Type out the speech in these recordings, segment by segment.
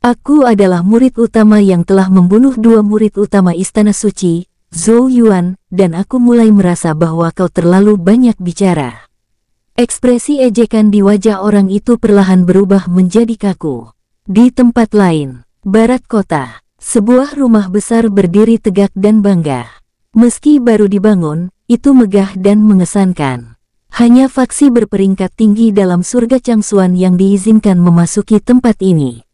Aku adalah murid utama yang telah membunuh dua murid utama Istana Suci, Zhou Yuan, dan aku mulai merasa bahwa kau terlalu banyak bicara. Ekspresi ejekan di wajah orang itu perlahan berubah menjadi kaku. Di tempat lain, barat kota, sebuah rumah besar berdiri tegak dan bangga. Meski baru dibangun, itu megah dan mengesankan. Hanya faksi berperingkat tinggi dalam surga Changsuan yang diizinkan memasuki tempat ini.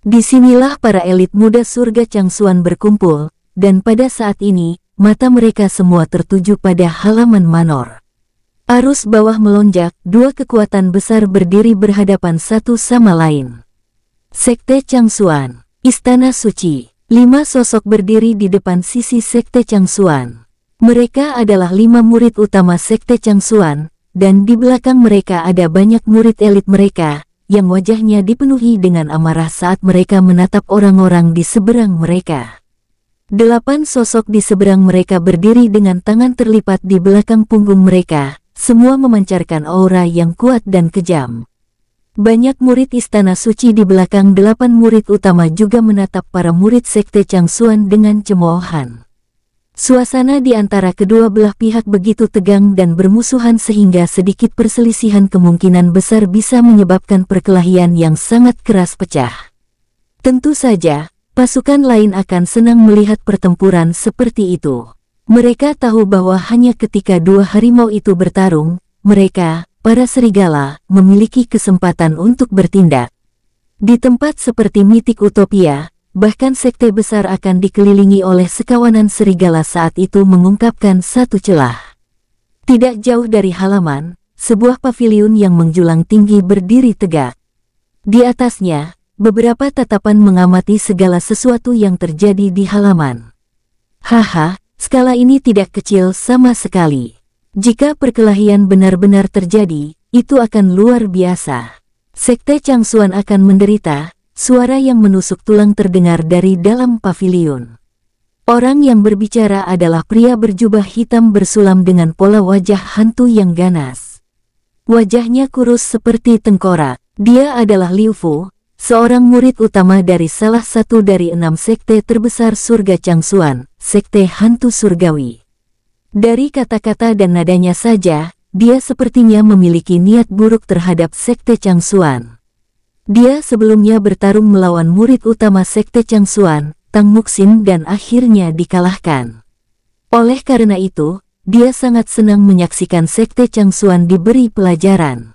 Disinilah para elit muda surga Changsuan berkumpul, dan pada saat ini, mata mereka semua tertuju pada halaman Manor. Arus bawah melonjak, dua kekuatan besar berdiri berhadapan satu sama lain. Sekte Changsuan, Istana Suci, lima sosok berdiri di depan sisi Sekte Changsuan. Mereka adalah lima murid utama Sekte Changsuan, dan di belakang mereka ada banyak murid elit mereka, yang wajahnya dipenuhi dengan amarah saat mereka menatap orang-orang di seberang mereka. Delapan sosok di seberang mereka berdiri dengan tangan terlipat di belakang punggung mereka, semua memancarkan aura yang kuat dan kejam. Banyak murid istana suci di belakang delapan murid utama juga menatap para murid sekte Changsuan dengan cemoohan. Suasana di antara kedua belah pihak begitu tegang dan bermusuhan sehingga sedikit perselisihan kemungkinan besar bisa menyebabkan perkelahian yang sangat keras pecah. Tentu saja, pasukan lain akan senang melihat pertempuran seperti itu. Mereka tahu bahwa hanya ketika dua harimau itu bertarung, mereka, para serigala, memiliki kesempatan untuk bertindak. Di tempat seperti mitik utopia, bahkan sekte besar akan dikelilingi oleh sekawanan serigala saat itu mengungkapkan satu celah. Tidak jauh dari halaman, sebuah paviliun yang menjulang tinggi berdiri tegak. Di atasnya, beberapa tatapan mengamati segala sesuatu yang terjadi di halaman. Haha, skala ini tidak kecil sama sekali. Jika perkelahian benar-benar terjadi, itu akan luar biasa. Sekte Changsuan akan menderita, Suara yang menusuk tulang terdengar dari dalam pavilion. Orang yang berbicara adalah pria berjubah hitam bersulam dengan pola wajah hantu yang ganas. Wajahnya kurus seperti tengkorak. Dia adalah Liu Fu, seorang murid utama dari salah satu dari enam sekte terbesar surga Changsuan, sekte hantu surgawi. Dari kata-kata dan nadanya saja, dia sepertinya memiliki niat buruk terhadap sekte Changsuan. Dia sebelumnya bertarung melawan murid utama Sekte Changsuan, Tang Muxin dan akhirnya dikalahkan. Oleh karena itu, dia sangat senang menyaksikan Sekte Changsuan diberi pelajaran.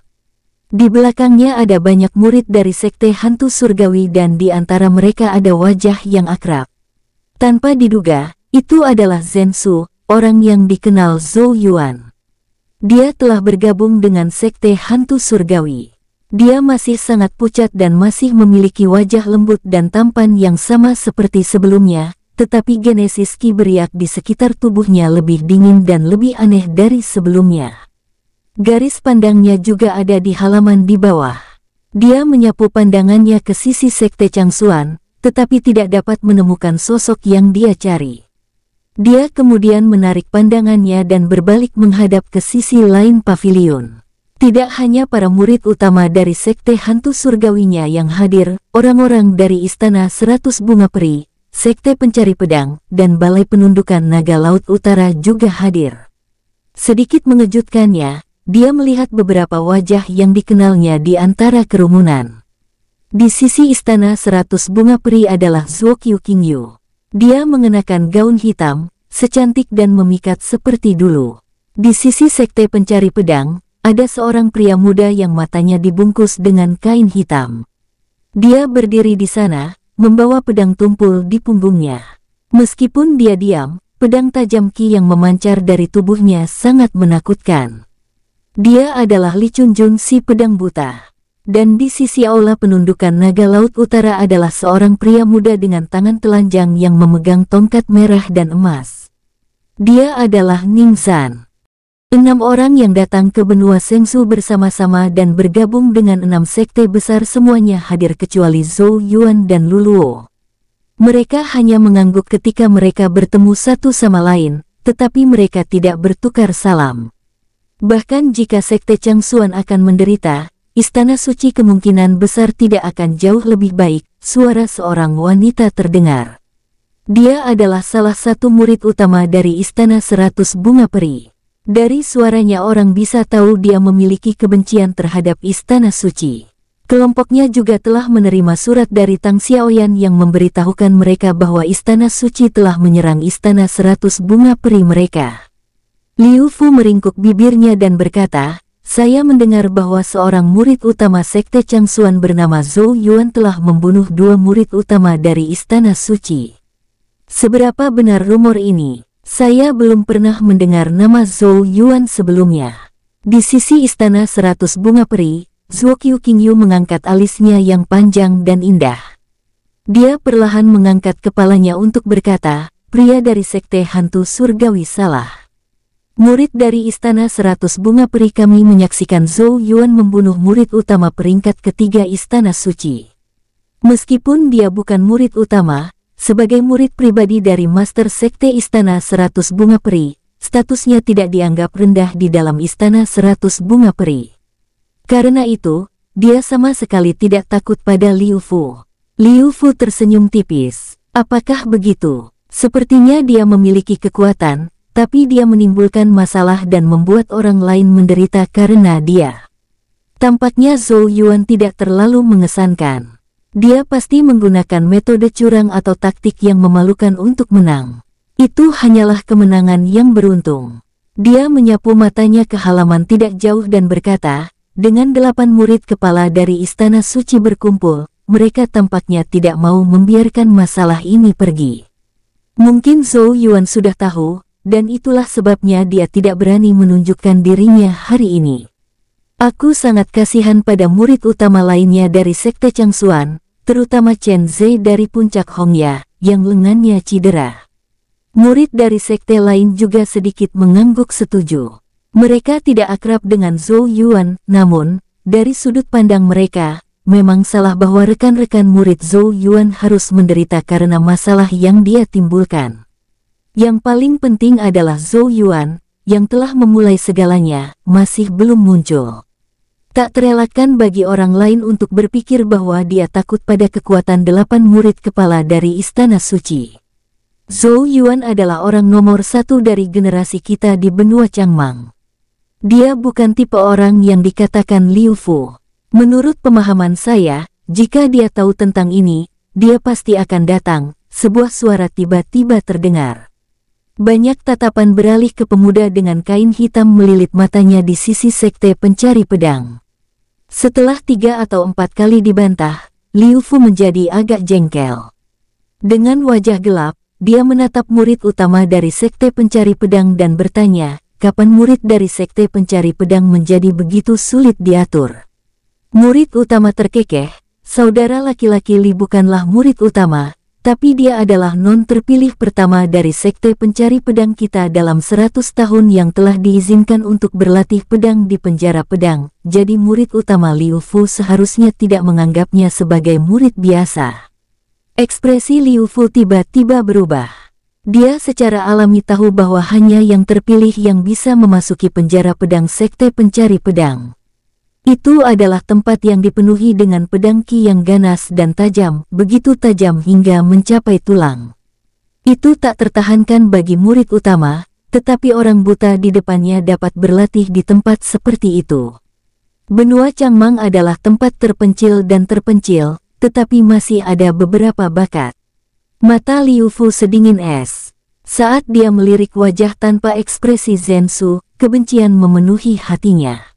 Di belakangnya ada banyak murid dari Sekte Hantu Surgawi dan di antara mereka ada wajah yang akrab. Tanpa diduga, itu adalah Zensu, orang yang dikenal Zhou Yuan. Dia telah bergabung dengan Sekte Hantu Surgawi. Dia masih sangat pucat dan masih memiliki wajah lembut dan tampan yang sama seperti sebelumnya, tetapi genesis ki beriak di sekitar tubuhnya lebih dingin dan lebih aneh dari sebelumnya. Garis pandangnya juga ada di halaman di bawah. Dia menyapu pandangannya ke sisi sekte Changsuan, tetapi tidak dapat menemukan sosok yang dia cari. Dia kemudian menarik pandangannya dan berbalik menghadap ke sisi lain pavilion. Tidak hanya para murid utama dari Sekte Hantu Surgawinya yang hadir, orang-orang dari Istana Seratus Bunga Peri, Sekte Pencari Pedang, dan Balai Penundukan Naga Laut Utara juga hadir. Sedikit mengejutkannya, dia melihat beberapa wajah yang dikenalnya di antara kerumunan. Di sisi Istana Seratus Bunga Peri adalah Zuo Qiu Yu. Dia mengenakan gaun hitam, secantik dan memikat seperti dulu. Di sisi Sekte Pencari Pedang, ada seorang pria muda yang matanya dibungkus dengan kain hitam. Dia berdiri di sana, membawa pedang tumpul di punggungnya. Meskipun dia diam, pedang tajam Ki yang memancar dari tubuhnya sangat menakutkan. Dia adalah Li Chunjun si pedang buta. Dan di sisi aula penundukan naga laut utara adalah seorang pria muda dengan tangan telanjang yang memegang tongkat merah dan emas. Dia adalah Ning San. Enam orang yang datang ke benua Sengsu bersama-sama dan bergabung dengan enam sekte besar semuanya hadir kecuali Zhou Yuan dan Luluo. Mereka hanya mengangguk ketika mereka bertemu satu sama lain, tetapi mereka tidak bertukar salam. Bahkan jika sekte Chang Changsuan akan menderita, istana suci kemungkinan besar tidak akan jauh lebih baik, suara seorang wanita terdengar. Dia adalah salah satu murid utama dari Istana Seratus Bunga Peri. Dari suaranya orang bisa tahu dia memiliki kebencian terhadap Istana Suci. Kelompoknya juga telah menerima surat dari Tang Xiaoyan yang memberitahukan mereka bahwa Istana Suci telah menyerang Istana Seratus Bunga Peri mereka. Liu Fu meringkuk bibirnya dan berkata, saya mendengar bahwa seorang murid utama Sekte Changsuan bernama Zhou Yuan telah membunuh dua murid utama dari Istana Suci. Seberapa benar rumor ini? Saya belum pernah mendengar nama Zhou Yuan sebelumnya. Di sisi istana seratus bunga peri, Zhou Qingyu mengangkat alisnya yang panjang dan indah. Dia perlahan mengangkat kepalanya untuk berkata, pria dari sekte hantu surgawi salah. Murid dari istana seratus bunga peri kami menyaksikan Zhou Yuan membunuh murid utama peringkat ketiga istana suci. Meskipun dia bukan murid utama, sebagai murid pribadi dari Master Sekte Istana Seratus Bunga Peri, statusnya tidak dianggap rendah di dalam Istana Seratus Bunga Peri. Karena itu, dia sama sekali tidak takut pada Liu Fu. Liu Fu tersenyum tipis. Apakah begitu? Sepertinya dia memiliki kekuatan, tapi dia menimbulkan masalah dan membuat orang lain menderita karena dia. Tampaknya Zhou Yuan tidak terlalu mengesankan dia pasti menggunakan metode curang atau taktik yang memalukan untuk menang. Itu hanyalah kemenangan yang beruntung. Dia menyapu matanya ke halaman tidak jauh dan berkata, dengan delapan murid kepala dari Istana Suci berkumpul, mereka tampaknya tidak mau membiarkan masalah ini pergi. Mungkin Zhou Yuan sudah tahu, dan itulah sebabnya dia tidak berani menunjukkan dirinya hari ini. Aku sangat kasihan pada murid utama lainnya dari Sekte Changsuan, terutama Chen Zhe dari puncak Hongya, yang lengannya cedera. Murid dari sekte lain juga sedikit mengangguk setuju. Mereka tidak akrab dengan Zhou Yuan, namun, dari sudut pandang mereka, memang salah bahwa rekan-rekan murid Zhou Yuan harus menderita karena masalah yang dia timbulkan. Yang paling penting adalah Zhou Yuan, yang telah memulai segalanya, masih belum muncul. Tak terelakkan bagi orang lain untuk berpikir bahwa dia takut pada kekuatan delapan murid kepala dari Istana Suci. Zhou Yuan adalah orang nomor satu dari generasi kita di benua Changmang. Dia bukan tipe orang yang dikatakan Liu Fu. Menurut pemahaman saya, jika dia tahu tentang ini, dia pasti akan datang, sebuah suara tiba-tiba terdengar. Banyak tatapan beralih ke pemuda dengan kain hitam melilit matanya di sisi sekte pencari pedang. Setelah tiga atau empat kali dibantah, Liu Fu menjadi agak jengkel. Dengan wajah gelap, dia menatap murid utama dari Sekte Pencari Pedang dan bertanya, kapan murid dari Sekte Pencari Pedang menjadi begitu sulit diatur? Murid utama terkekeh, saudara laki-laki Li bukanlah murid utama, tapi dia adalah non terpilih pertama dari sekte pencari pedang kita dalam 100 tahun yang telah diizinkan untuk berlatih pedang di penjara pedang, jadi murid utama Liu Fu seharusnya tidak menganggapnya sebagai murid biasa. Ekspresi Liu Fu tiba-tiba berubah. Dia secara alami tahu bahwa hanya yang terpilih yang bisa memasuki penjara pedang sekte pencari pedang. Itu adalah tempat yang dipenuhi dengan pedang ki yang ganas dan tajam, begitu tajam hingga mencapai tulang. Itu tak tertahankan bagi murid utama, tetapi orang buta di depannya dapat berlatih di tempat seperti itu. Benua Changmang adalah tempat terpencil dan terpencil, tetapi masih ada beberapa bakat. Mata Liu Fu sedingin es. Saat dia melirik wajah tanpa ekspresi Zensu, kebencian memenuhi hatinya.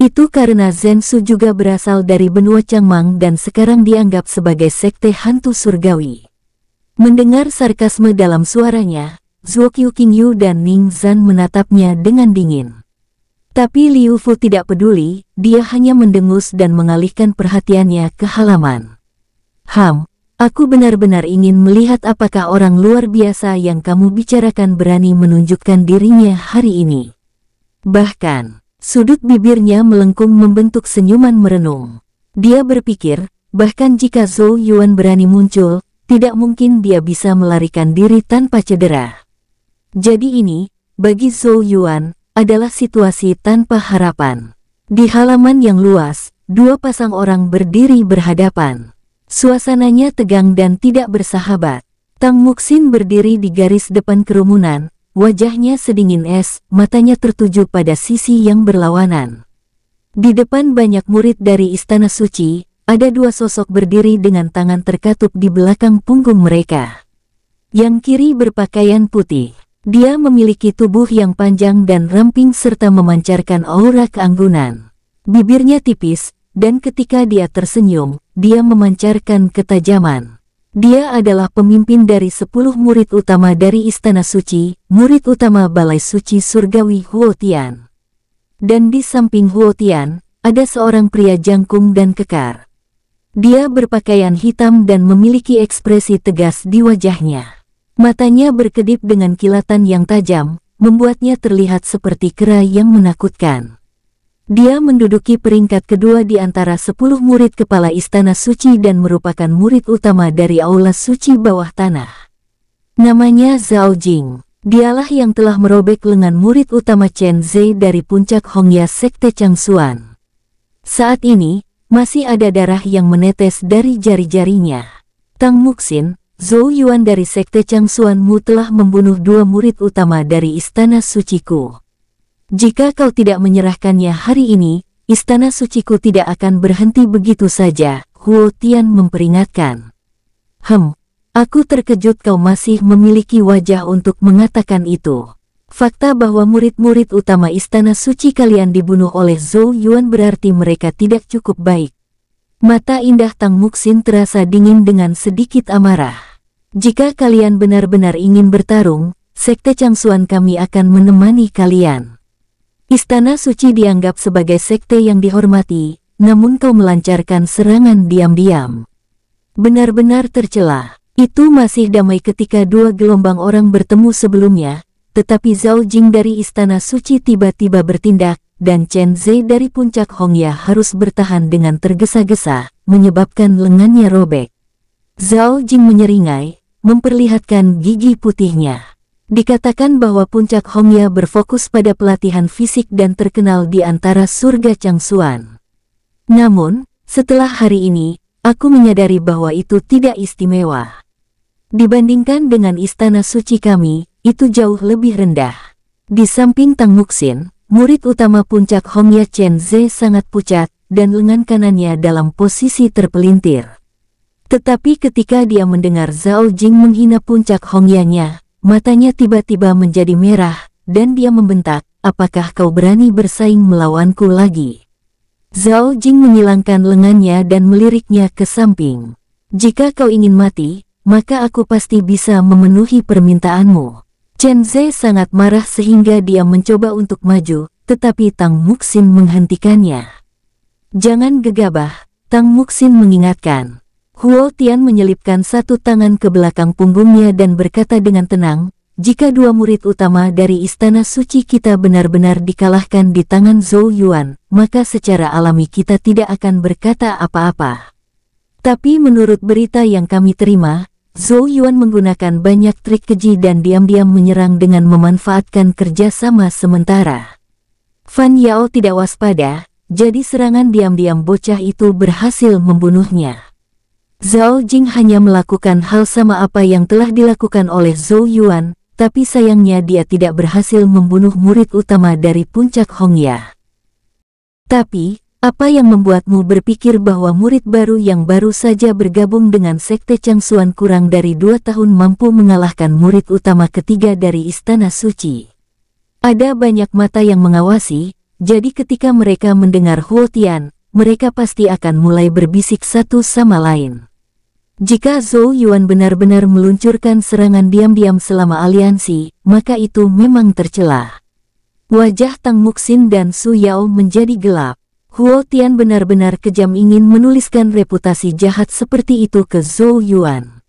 Itu karena Zensu juga berasal dari benua Changmang dan sekarang dianggap sebagai sekte hantu surgawi. Mendengar sarkasme dalam suaranya, Zhuo Qingyu dan Ning Zan menatapnya dengan dingin. Tapi Liu Fu tidak peduli, dia hanya mendengus dan mengalihkan perhatiannya ke halaman. Ham, aku benar-benar ingin melihat apakah orang luar biasa yang kamu bicarakan berani menunjukkan dirinya hari ini. Bahkan, Sudut bibirnya melengkung membentuk senyuman merenung. Dia berpikir, bahkan jika Zhou Yuan berani muncul, tidak mungkin dia bisa melarikan diri tanpa cedera. Jadi ini, bagi Zhou Yuan, adalah situasi tanpa harapan. Di halaman yang luas, dua pasang orang berdiri berhadapan. Suasananya tegang dan tidak bersahabat. Tang Muxin berdiri di garis depan kerumunan, Wajahnya sedingin es, matanya tertuju pada sisi yang berlawanan. Di depan banyak murid dari Istana Suci, ada dua sosok berdiri dengan tangan terkatup di belakang punggung mereka. Yang kiri berpakaian putih. Dia memiliki tubuh yang panjang dan ramping serta memancarkan aura keanggunan. Bibirnya tipis, dan ketika dia tersenyum, dia memancarkan ketajaman. Dia adalah pemimpin dari sepuluh murid utama dari Istana Suci, murid utama Balai Suci Surgawi Huotian. Dan di samping Huotian, ada seorang pria jangkung dan kekar. Dia berpakaian hitam dan memiliki ekspresi tegas di wajahnya. Matanya berkedip dengan kilatan yang tajam, membuatnya terlihat seperti kera yang menakutkan. Dia menduduki peringkat kedua di antara sepuluh murid kepala Istana Suci dan merupakan murid utama dari Aula Suci bawah tanah. Namanya Zhao Jing. Dialah yang telah merobek lengan murid utama Chen Zhe dari puncak Hongya Sekte Changsuan. Saat ini, masih ada darah yang menetes dari jari-jarinya. Tang Muxin, Zhou Yuan dari Sekte Changsuan Mu telah membunuh dua murid utama dari Istana Suciku. Jika kau tidak menyerahkannya hari ini, istana suciku tidak akan berhenti begitu saja, Huo Tian memperingatkan. Hem, aku terkejut kau masih memiliki wajah untuk mengatakan itu. Fakta bahwa murid-murid utama istana suci kalian dibunuh oleh Zhou Yuan berarti mereka tidak cukup baik. Mata indah Tang Muxin terasa dingin dengan sedikit amarah. Jika kalian benar-benar ingin bertarung, Sekte Changsuan kami akan menemani kalian. Istana Suci dianggap sebagai sekte yang dihormati, namun kau melancarkan serangan diam-diam. Benar-benar tercela. Itu masih damai ketika dua gelombang orang bertemu sebelumnya, tetapi Zhao Jing dari Istana Suci tiba-tiba bertindak, dan Chen Zhe dari puncak Hongya harus bertahan dengan tergesa-gesa, menyebabkan lengannya robek. Zhao Jing menyeringai, memperlihatkan gigi putihnya. Dikatakan bahwa puncak Hongya berfokus pada pelatihan fisik dan terkenal di antara surga Changsuan. Namun, setelah hari ini, aku menyadari bahwa itu tidak istimewa. Dibandingkan dengan istana suci kami, itu jauh lebih rendah. Di samping Tang Muxin, murid utama puncak Hongya Chen Ze sangat pucat dan lengan kanannya dalam posisi terpelintir. Tetapi ketika dia mendengar Zhao Jing menghina puncak Hongyanya, Matanya tiba-tiba menjadi merah, dan dia membentak, apakah kau berani bersaing melawanku lagi? Zhao Jing menyilangkan lengannya dan meliriknya ke samping. Jika kau ingin mati, maka aku pasti bisa memenuhi permintaanmu. Chen Zhe sangat marah sehingga dia mencoba untuk maju, tetapi Tang Muxin menghentikannya. Jangan gegabah, Tang Muxin mengingatkan. Huo Tian menyelipkan satu tangan ke belakang punggungnya dan berkata dengan tenang, jika dua murid utama dari istana suci kita benar-benar dikalahkan di tangan Zhou Yuan, maka secara alami kita tidak akan berkata apa-apa. Tapi menurut berita yang kami terima, Zhou Yuan menggunakan banyak trik keji dan diam-diam menyerang dengan memanfaatkan kerjasama sementara. Fan Yao tidak waspada, jadi serangan diam-diam bocah itu berhasil membunuhnya. Zhao Jing hanya melakukan hal sama apa yang telah dilakukan oleh Zhou Yuan, tapi sayangnya dia tidak berhasil membunuh murid utama dari puncak Hongya. Tapi, apa yang membuatmu berpikir bahwa murid baru yang baru saja bergabung dengan Sekte Changsuan kurang dari dua tahun mampu mengalahkan murid utama ketiga dari Istana Suci? Ada banyak mata yang mengawasi, jadi ketika mereka mendengar Huotian, mereka pasti akan mulai berbisik satu sama lain. Jika Zhou Yuan benar-benar meluncurkan serangan diam-diam selama aliansi, maka itu memang tercelah. Wajah Tang Muxin dan Su Yao menjadi gelap. Huo Tian benar-benar kejam ingin menuliskan reputasi jahat seperti itu ke Zhou Yuan.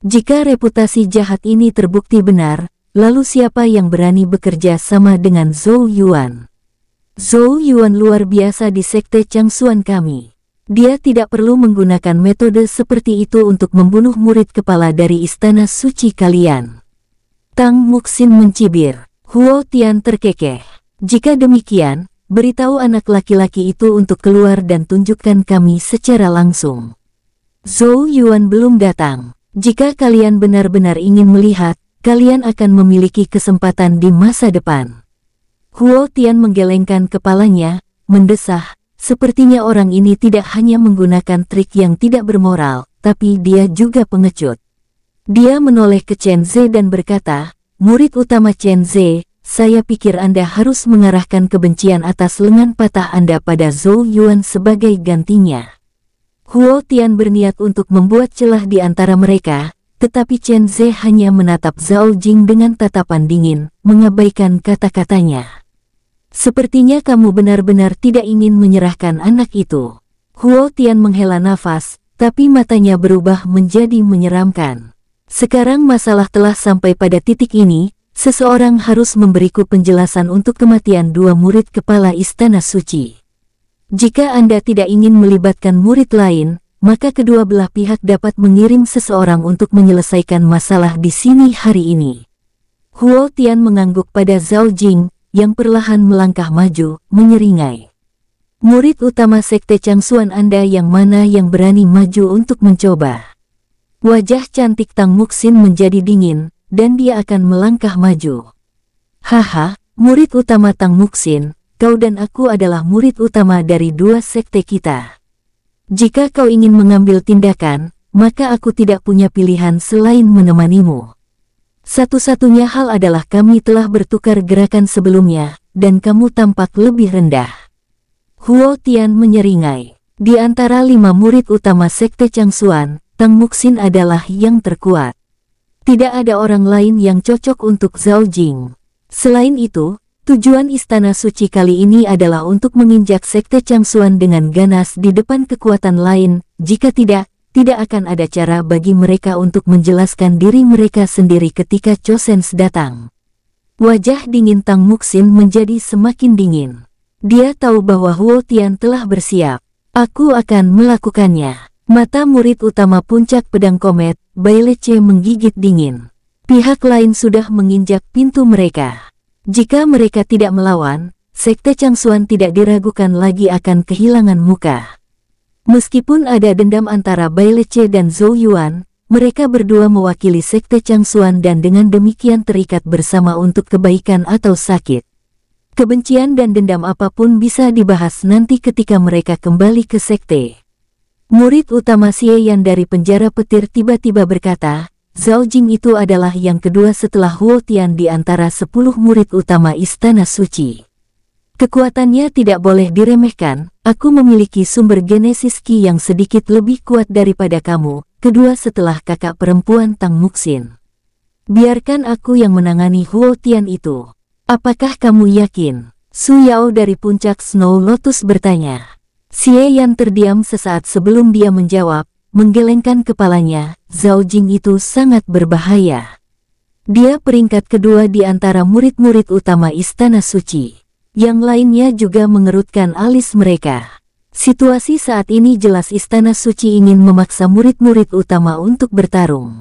Jika reputasi jahat ini terbukti benar, lalu siapa yang berani bekerja sama dengan Zhou Yuan? Zhou Yuan luar biasa di sekte Changsuan kami. Dia tidak perlu menggunakan metode seperti itu untuk membunuh murid kepala dari istana suci kalian. Tang Muxin mencibir. Huo Tian terkekeh. Jika demikian, beritahu anak laki-laki itu untuk keluar dan tunjukkan kami secara langsung. Zhou Yuan belum datang. Jika kalian benar-benar ingin melihat, kalian akan memiliki kesempatan di masa depan. Huo Tian menggelengkan kepalanya, mendesah, Sepertinya orang ini tidak hanya menggunakan trik yang tidak bermoral, tapi dia juga pengecut. Dia menoleh ke Chen Ze dan berkata, Murid utama Chen Ze, saya pikir Anda harus mengarahkan kebencian atas lengan patah Anda pada Zhou Yuan sebagai gantinya. Huo Tian berniat untuk membuat celah di antara mereka, tetapi Chen Ze hanya menatap Zhao Jing dengan tatapan dingin, mengabaikan kata-katanya. Sepertinya kamu benar-benar tidak ingin menyerahkan anak itu. Huo Tian menghela nafas, tapi matanya berubah menjadi menyeramkan. Sekarang masalah telah sampai pada titik ini, seseorang harus memberiku penjelasan untuk kematian dua murid kepala Istana Suci. Jika Anda tidak ingin melibatkan murid lain, maka kedua belah pihak dapat mengirim seseorang untuk menyelesaikan masalah di sini hari ini. Huo Tian mengangguk pada Zhao Jing, yang perlahan melangkah maju, menyeringai. Murid utama Sekte Changsuan Anda yang mana yang berani maju untuk mencoba? Wajah cantik Tang Muksin menjadi dingin, dan dia akan melangkah maju. Haha, murid utama Tang Muksin, kau dan aku adalah murid utama dari dua sekte kita. Jika kau ingin mengambil tindakan, maka aku tidak punya pilihan selain menemanimu. Satu-satunya hal adalah kami telah bertukar gerakan sebelumnya, dan kamu tampak lebih rendah. Huo Tian menyeringai. Di antara lima murid utama Sekte Chang Suan, Tang Muxin adalah yang terkuat. Tidak ada orang lain yang cocok untuk Zhao Jing. Selain itu, tujuan Istana Suci kali ini adalah untuk menginjak Sekte Chang Suan dengan ganas di depan kekuatan lain, jika tidak, tidak akan ada cara bagi mereka untuk menjelaskan diri mereka sendiri ketika Chosens datang. Wajah dingin Tang Muxin menjadi semakin dingin. Dia tahu bahwa Huo Tian telah bersiap. Aku akan melakukannya. Mata murid utama puncak pedang komet, Bai Lece menggigit dingin. Pihak lain sudah menginjak pintu mereka. Jika mereka tidak melawan, Sekte Changsuan tidak diragukan lagi akan kehilangan muka. Meskipun ada dendam antara Bai Lece dan Zhou Yuan, mereka berdua mewakili Sekte Changsuan dan dengan demikian terikat bersama untuk kebaikan atau sakit. Kebencian dan dendam apapun bisa dibahas nanti ketika mereka kembali ke Sekte. Murid utama Xie Yan dari penjara petir tiba-tiba berkata, Zhao Jing itu adalah yang kedua setelah Huo Tian di antara sepuluh murid utama Istana Suci. Kekuatannya tidak boleh diremehkan, aku memiliki sumber genesis Ki yang sedikit lebih kuat daripada kamu, kedua setelah kakak perempuan Tang Muxin. Biarkan aku yang menangani Huo Tian itu. Apakah kamu yakin? Su Yao dari puncak Snow Lotus bertanya. Xie Yan terdiam sesaat sebelum dia menjawab, menggelengkan kepalanya, Zhao Jing itu sangat berbahaya. Dia peringkat kedua di antara murid-murid utama Istana Suci. Yang lainnya juga mengerutkan alis mereka. Situasi saat ini jelas Istana Suci ingin memaksa murid-murid utama untuk bertarung.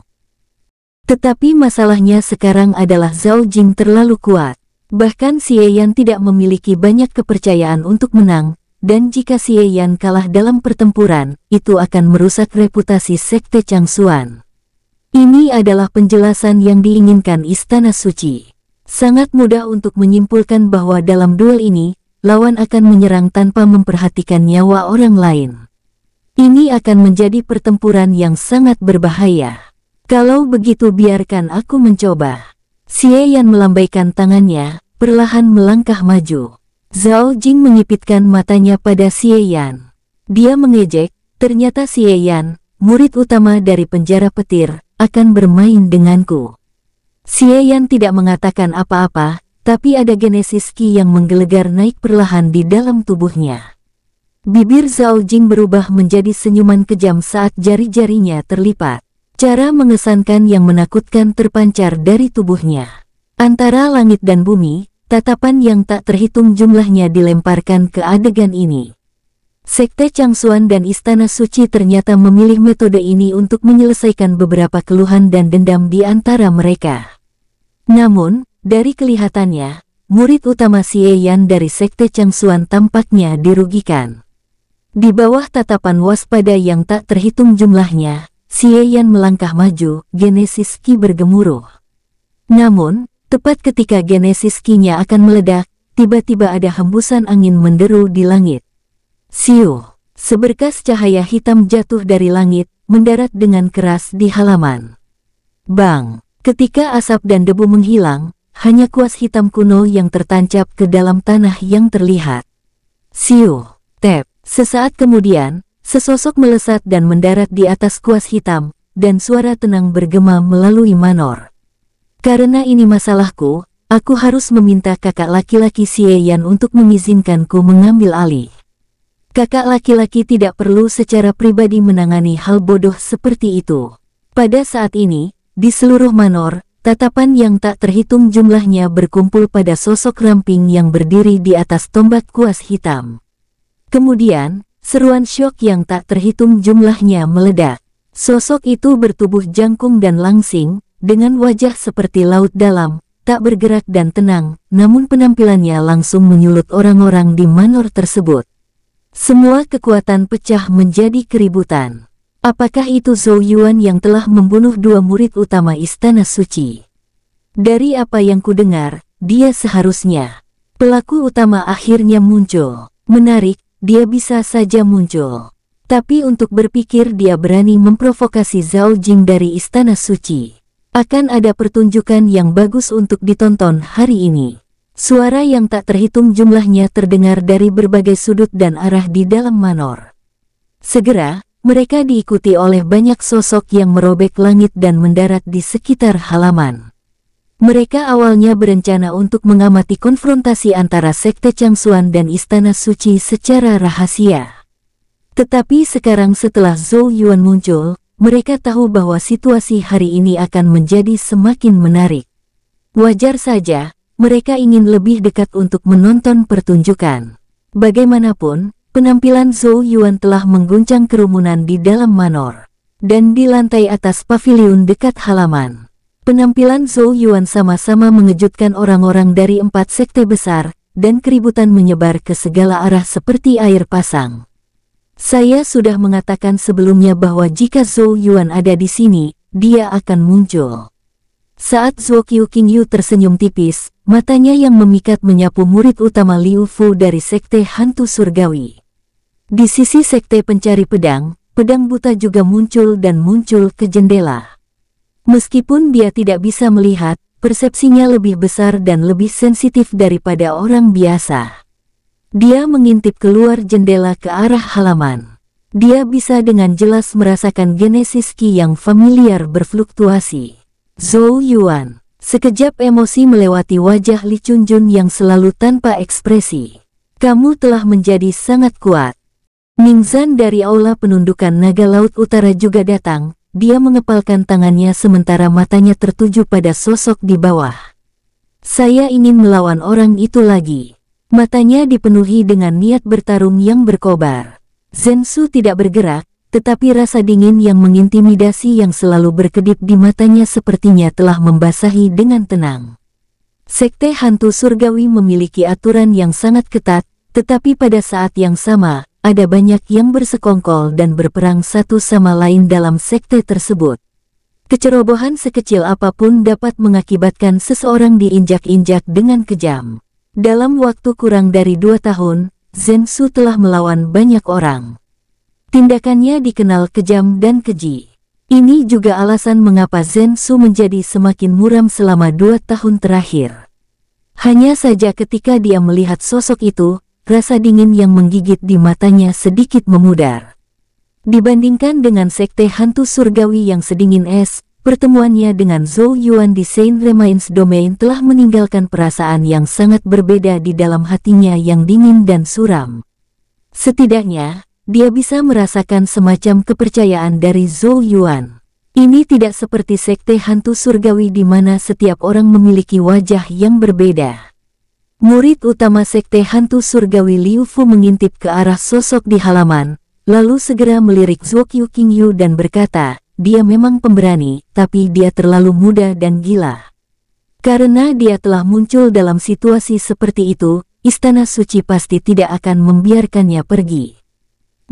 Tetapi masalahnya sekarang adalah Zhao Jing terlalu kuat. Bahkan Xie Yan tidak memiliki banyak kepercayaan untuk menang, dan jika Xie Yan kalah dalam pertempuran, itu akan merusak reputasi Sekte Changsuan. Ini adalah penjelasan yang diinginkan Istana Suci. Sangat mudah untuk menyimpulkan bahwa dalam duel ini, lawan akan menyerang tanpa memperhatikan nyawa orang lain. Ini akan menjadi pertempuran yang sangat berbahaya. Kalau begitu biarkan aku mencoba. Xie Yan melambaikan tangannya, perlahan melangkah maju. Zhao Jing mengipitkan matanya pada Xie Yan. Dia mengejek, ternyata Xie Yan, murid utama dari penjara petir, akan bermain denganku. Xie Yan tidak mengatakan apa-apa, tapi ada genesis Qi yang menggelegar naik perlahan di dalam tubuhnya. Bibir Zhao Jing berubah menjadi senyuman kejam saat jari-jarinya terlipat. Cara mengesankan yang menakutkan terpancar dari tubuhnya. Antara langit dan bumi, tatapan yang tak terhitung jumlahnya dilemparkan ke adegan ini. Sekte Changsuan dan Istana Suci ternyata memilih metode ini untuk menyelesaikan beberapa keluhan dan dendam di antara mereka. Namun, dari kelihatannya, murid utama Xie Yan dari Sekte Changsuan tampaknya dirugikan. Di bawah tatapan waspada yang tak terhitung jumlahnya, Xie Yan melangkah maju, Genesis Ki bergemuruh. Namun, tepat ketika Genesis Ki-nya akan meledak, tiba-tiba ada hembusan angin menderu di langit. Siu, seberkas cahaya hitam jatuh dari langit, mendarat dengan keras di halaman. Bang! Ketika asap dan debu menghilang, hanya kuas hitam kuno yang tertancap ke dalam tanah yang terlihat. Siu, tep. Sesaat kemudian, sesosok melesat dan mendarat di atas kuas hitam, dan suara tenang bergema melalui manor. Karena ini masalahku, aku harus meminta kakak laki-laki Yan untuk mengizinkanku mengambil alih. Kakak laki-laki tidak perlu secara pribadi menangani hal bodoh seperti itu. Pada saat ini, di seluruh manor, tatapan yang tak terhitung jumlahnya berkumpul pada sosok ramping yang berdiri di atas tombak kuas hitam. Kemudian, seruan syok yang tak terhitung jumlahnya meledak. Sosok itu bertubuh jangkung dan langsing, dengan wajah seperti laut dalam, tak bergerak dan tenang, namun penampilannya langsung menyulut orang-orang di manor tersebut. Semua kekuatan pecah menjadi keributan. Apakah itu Zhou Yuan yang telah membunuh dua murid utama Istana Suci? Dari apa yang kudengar, dia seharusnya. Pelaku utama akhirnya muncul. Menarik, dia bisa saja muncul. Tapi untuk berpikir dia berani memprovokasi Zhao Jing dari Istana Suci. Akan ada pertunjukan yang bagus untuk ditonton hari ini. Suara yang tak terhitung jumlahnya terdengar dari berbagai sudut dan arah di dalam manor. Segera, mereka diikuti oleh banyak sosok yang merobek langit dan mendarat di sekitar halaman. Mereka awalnya berencana untuk mengamati konfrontasi antara Sekte Changsuan dan Istana Suci secara rahasia. Tetapi sekarang setelah Zhou Yuan muncul, mereka tahu bahwa situasi hari ini akan menjadi semakin menarik. Wajar saja, mereka ingin lebih dekat untuk menonton pertunjukan. Bagaimanapun, Penampilan Zhou Yuan telah mengguncang kerumunan di dalam manor dan di lantai atas pavilion dekat halaman. Penampilan Zhou Yuan sama-sama mengejutkan orang-orang dari empat sekte besar, dan keributan menyebar ke segala arah seperti air pasang. Saya sudah mengatakan sebelumnya bahwa jika Zhou Yuan ada di sini, dia akan muncul. Saat Zhuo Yu tersenyum tipis, matanya yang memikat menyapu murid utama Liu Fu dari Sekte Hantu Surgawi. Di sisi Sekte Pencari Pedang, pedang buta juga muncul dan muncul ke jendela. Meskipun dia tidak bisa melihat, persepsinya lebih besar dan lebih sensitif daripada orang biasa. Dia mengintip keluar jendela ke arah halaman. Dia bisa dengan jelas merasakan genesis Qi yang familiar berfluktuasi. Zhou Yuan. Sekejap emosi melewati wajah Li Chunjun yang selalu tanpa ekspresi. Kamu telah menjadi sangat kuat. Ning Zan dari aula penundukan naga laut utara juga datang. Dia mengepalkan tangannya sementara matanya tertuju pada sosok di bawah. Saya ingin melawan orang itu lagi. Matanya dipenuhi dengan niat bertarung yang berkobar. Zensu tidak bergerak, tetapi rasa dingin yang mengintimidasi yang selalu berkedip di matanya sepertinya telah membasahi dengan tenang. Sekte hantu surgawi memiliki aturan yang sangat ketat, tetapi pada saat yang sama, ada banyak yang bersekongkol dan berperang satu sama lain dalam sekte tersebut. Kecerobohan sekecil apapun dapat mengakibatkan seseorang diinjak-injak dengan kejam. Dalam waktu kurang dari dua tahun, Zensu telah melawan banyak orang. Tindakannya dikenal kejam dan keji. Ini juga alasan mengapa Zensu menjadi semakin muram selama dua tahun terakhir. Hanya saja ketika dia melihat sosok itu, rasa dingin yang menggigit di matanya sedikit memudar. Dibandingkan dengan sekte hantu surgawi yang sedingin es, pertemuannya dengan Zhou Yuan di Saint Remains Domain telah meninggalkan perasaan yang sangat berbeda di dalam hatinya yang dingin dan suram. Setidaknya, dia bisa merasakan semacam kepercayaan dari Zhou Yuan. Ini tidak seperti sekte hantu surgawi di mana setiap orang memiliki wajah yang berbeda. Murid utama sekte hantu surgawi Liu Fu mengintip ke arah sosok di halaman, lalu segera melirik Zhou Qiu King Yu dan berkata, dia memang pemberani, tapi dia terlalu muda dan gila. Karena dia telah muncul dalam situasi seperti itu, Istana Suci pasti tidak akan membiarkannya pergi.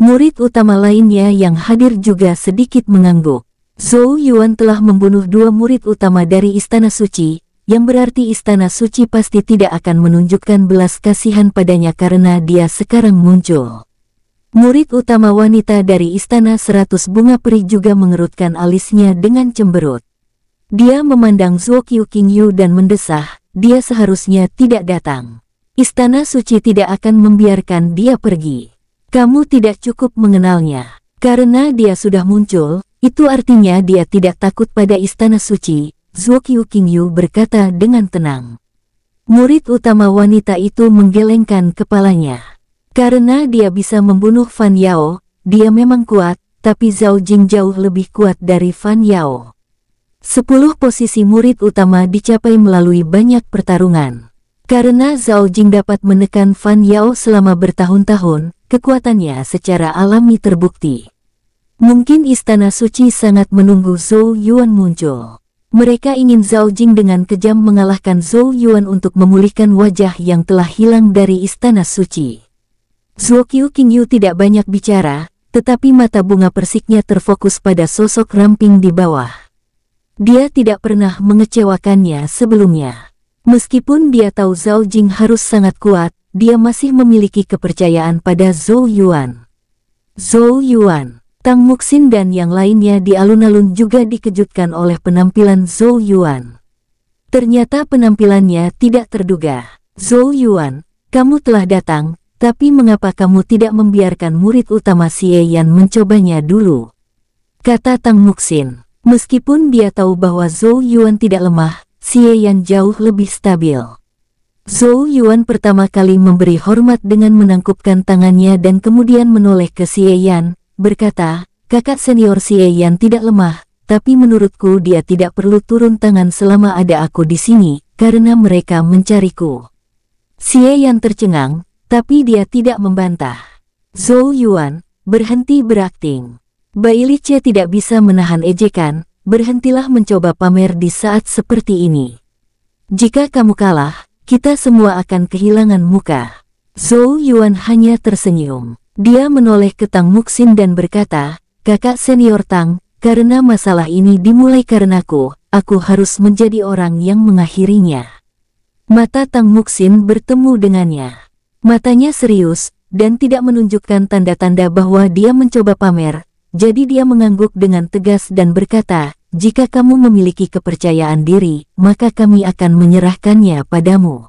Murid utama lainnya yang hadir juga sedikit mengangguk. Zhou Yuan telah membunuh dua murid utama dari Istana Suci, yang berarti Istana Suci pasti tidak akan menunjukkan belas kasihan padanya karena dia sekarang muncul. Murid utama wanita dari Istana Seratus Bunga Peri juga mengerutkan alisnya dengan cemberut. Dia memandang Zhuo Yu dan mendesah, dia seharusnya tidak datang. Istana Suci tidak akan membiarkan dia pergi. Kamu tidak cukup mengenalnya. Karena dia sudah muncul, itu artinya dia tidak takut pada istana suci, Zuokyu Qingyu berkata dengan tenang. Murid utama wanita itu menggelengkan kepalanya. Karena dia bisa membunuh Fan Yao, dia memang kuat, tapi Zhao Jing jauh lebih kuat dari Fan Yao. Sepuluh posisi murid utama dicapai melalui banyak pertarungan. Karena Zhao Jing dapat menekan Fan Yao selama bertahun-tahun, kekuatannya secara alami terbukti. Mungkin Istana Suci sangat menunggu Zhou Yuan muncul. Mereka ingin Zhao Jing dengan kejam mengalahkan Zhou Yuan untuk memulihkan wajah yang telah hilang dari Istana Suci. Zhuo Qiu King Yu tidak banyak bicara, tetapi mata bunga persiknya terfokus pada sosok ramping di bawah. Dia tidak pernah mengecewakannya sebelumnya. Meskipun dia tahu Zhao Jing harus sangat kuat, dia masih memiliki kepercayaan pada Zhou Yuan. Zhou Yuan, Tang Muxin dan yang lainnya di alun-alun juga dikejutkan oleh penampilan Zhou Yuan. Ternyata penampilannya tidak terduga. Zhou Yuan, kamu telah datang, tapi mengapa kamu tidak membiarkan murid utama Xie Yan mencobanya dulu? Kata Tang Muxin. Meskipun dia tahu bahwa Zhou Yuan tidak lemah, Xie Yan jauh lebih stabil. Zhou Yuan pertama kali memberi hormat dengan menangkupkan tangannya dan kemudian menoleh ke Xie Yan, berkata, kakak senior Xie Yan tidak lemah, tapi menurutku dia tidak perlu turun tangan selama ada aku di sini, karena mereka mencariku. Xie Yan tercengang, tapi dia tidak membantah. Zhou Yuan, berhenti berakting. Bailey Che tidak bisa menahan ejekan, berhentilah mencoba pamer di saat seperti ini. Jika kamu kalah, kita semua akan kehilangan muka. Zhou Yuan hanya tersenyum. Dia menoleh ke Tang Muxin dan berkata, kakak senior Tang, karena masalah ini dimulai karenaku, aku harus menjadi orang yang mengakhirinya. Mata Tang Muxin bertemu dengannya. Matanya serius, dan tidak menunjukkan tanda-tanda bahwa dia mencoba pamer, jadi dia mengangguk dengan tegas dan berkata, jika kamu memiliki kepercayaan diri, maka kami akan menyerahkannya padamu.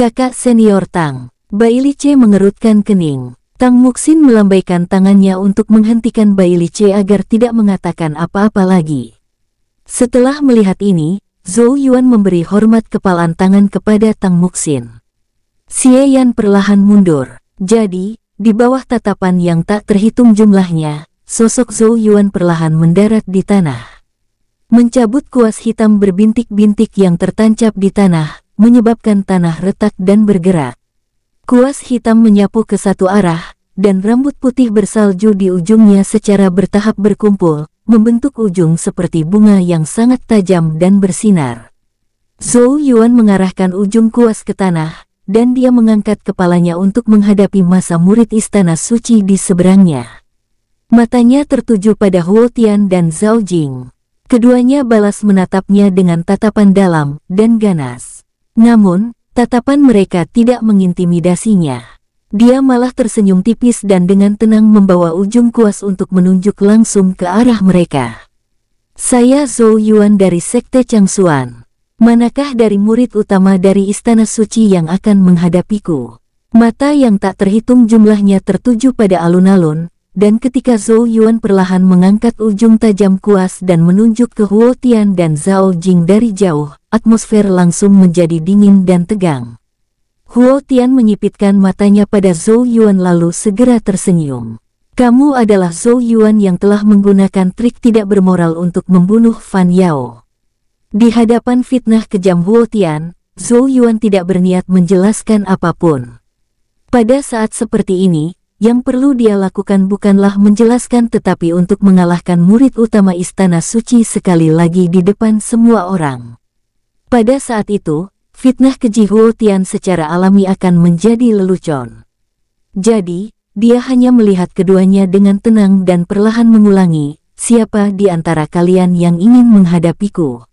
Kakak senior Tang, Li Che mengerutkan kening. Tang Muxin melambaikan tangannya untuk menghentikan Li Che agar tidak mengatakan apa-apa lagi. Setelah melihat ini, Zhou Yuan memberi hormat kepalan tangan kepada Tang Muxin. Xie Yan perlahan mundur. Jadi, di bawah tatapan yang tak terhitung jumlahnya, sosok Zhou Yuan perlahan mendarat di tanah. Mencabut kuas hitam berbintik-bintik yang tertancap di tanah, menyebabkan tanah retak dan bergerak. Kuas hitam menyapu ke satu arah, dan rambut putih bersalju di ujungnya secara bertahap berkumpul, membentuk ujung seperti bunga yang sangat tajam dan bersinar. Zhou Yuan mengarahkan ujung kuas ke tanah, dan dia mengangkat kepalanya untuk menghadapi masa murid istana suci di seberangnya. Matanya tertuju pada Huo Tian dan Zhao Jing. Keduanya balas menatapnya dengan tatapan dalam dan ganas. Namun, tatapan mereka tidak mengintimidasinya. Dia malah tersenyum tipis dan dengan tenang membawa ujung kuas untuk menunjuk langsung ke arah mereka. Saya Zhou Yuan dari Sekte Changsuan. Manakah dari murid utama dari Istana Suci yang akan menghadapiku? Mata yang tak terhitung jumlahnya tertuju pada alun-alun, dan ketika Zhou Yuan perlahan mengangkat ujung tajam kuas dan menunjuk ke Huo Tian dan Zhao Jing dari jauh, atmosfer langsung menjadi dingin dan tegang. Huo Tian menyipitkan matanya pada Zhou Yuan lalu segera tersenyum. Kamu adalah Zhou Yuan yang telah menggunakan trik tidak bermoral untuk membunuh Fan Yao. Di hadapan fitnah kejam Huo Tian, Zhou Yuan tidak berniat menjelaskan apapun. Pada saat seperti ini, yang perlu dia lakukan bukanlah menjelaskan tetapi untuk mengalahkan murid utama istana suci sekali lagi di depan semua orang. Pada saat itu, fitnah keji Huo Tian secara alami akan menjadi lelucon. Jadi, dia hanya melihat keduanya dengan tenang dan perlahan mengulangi, siapa di antara kalian yang ingin menghadapiku?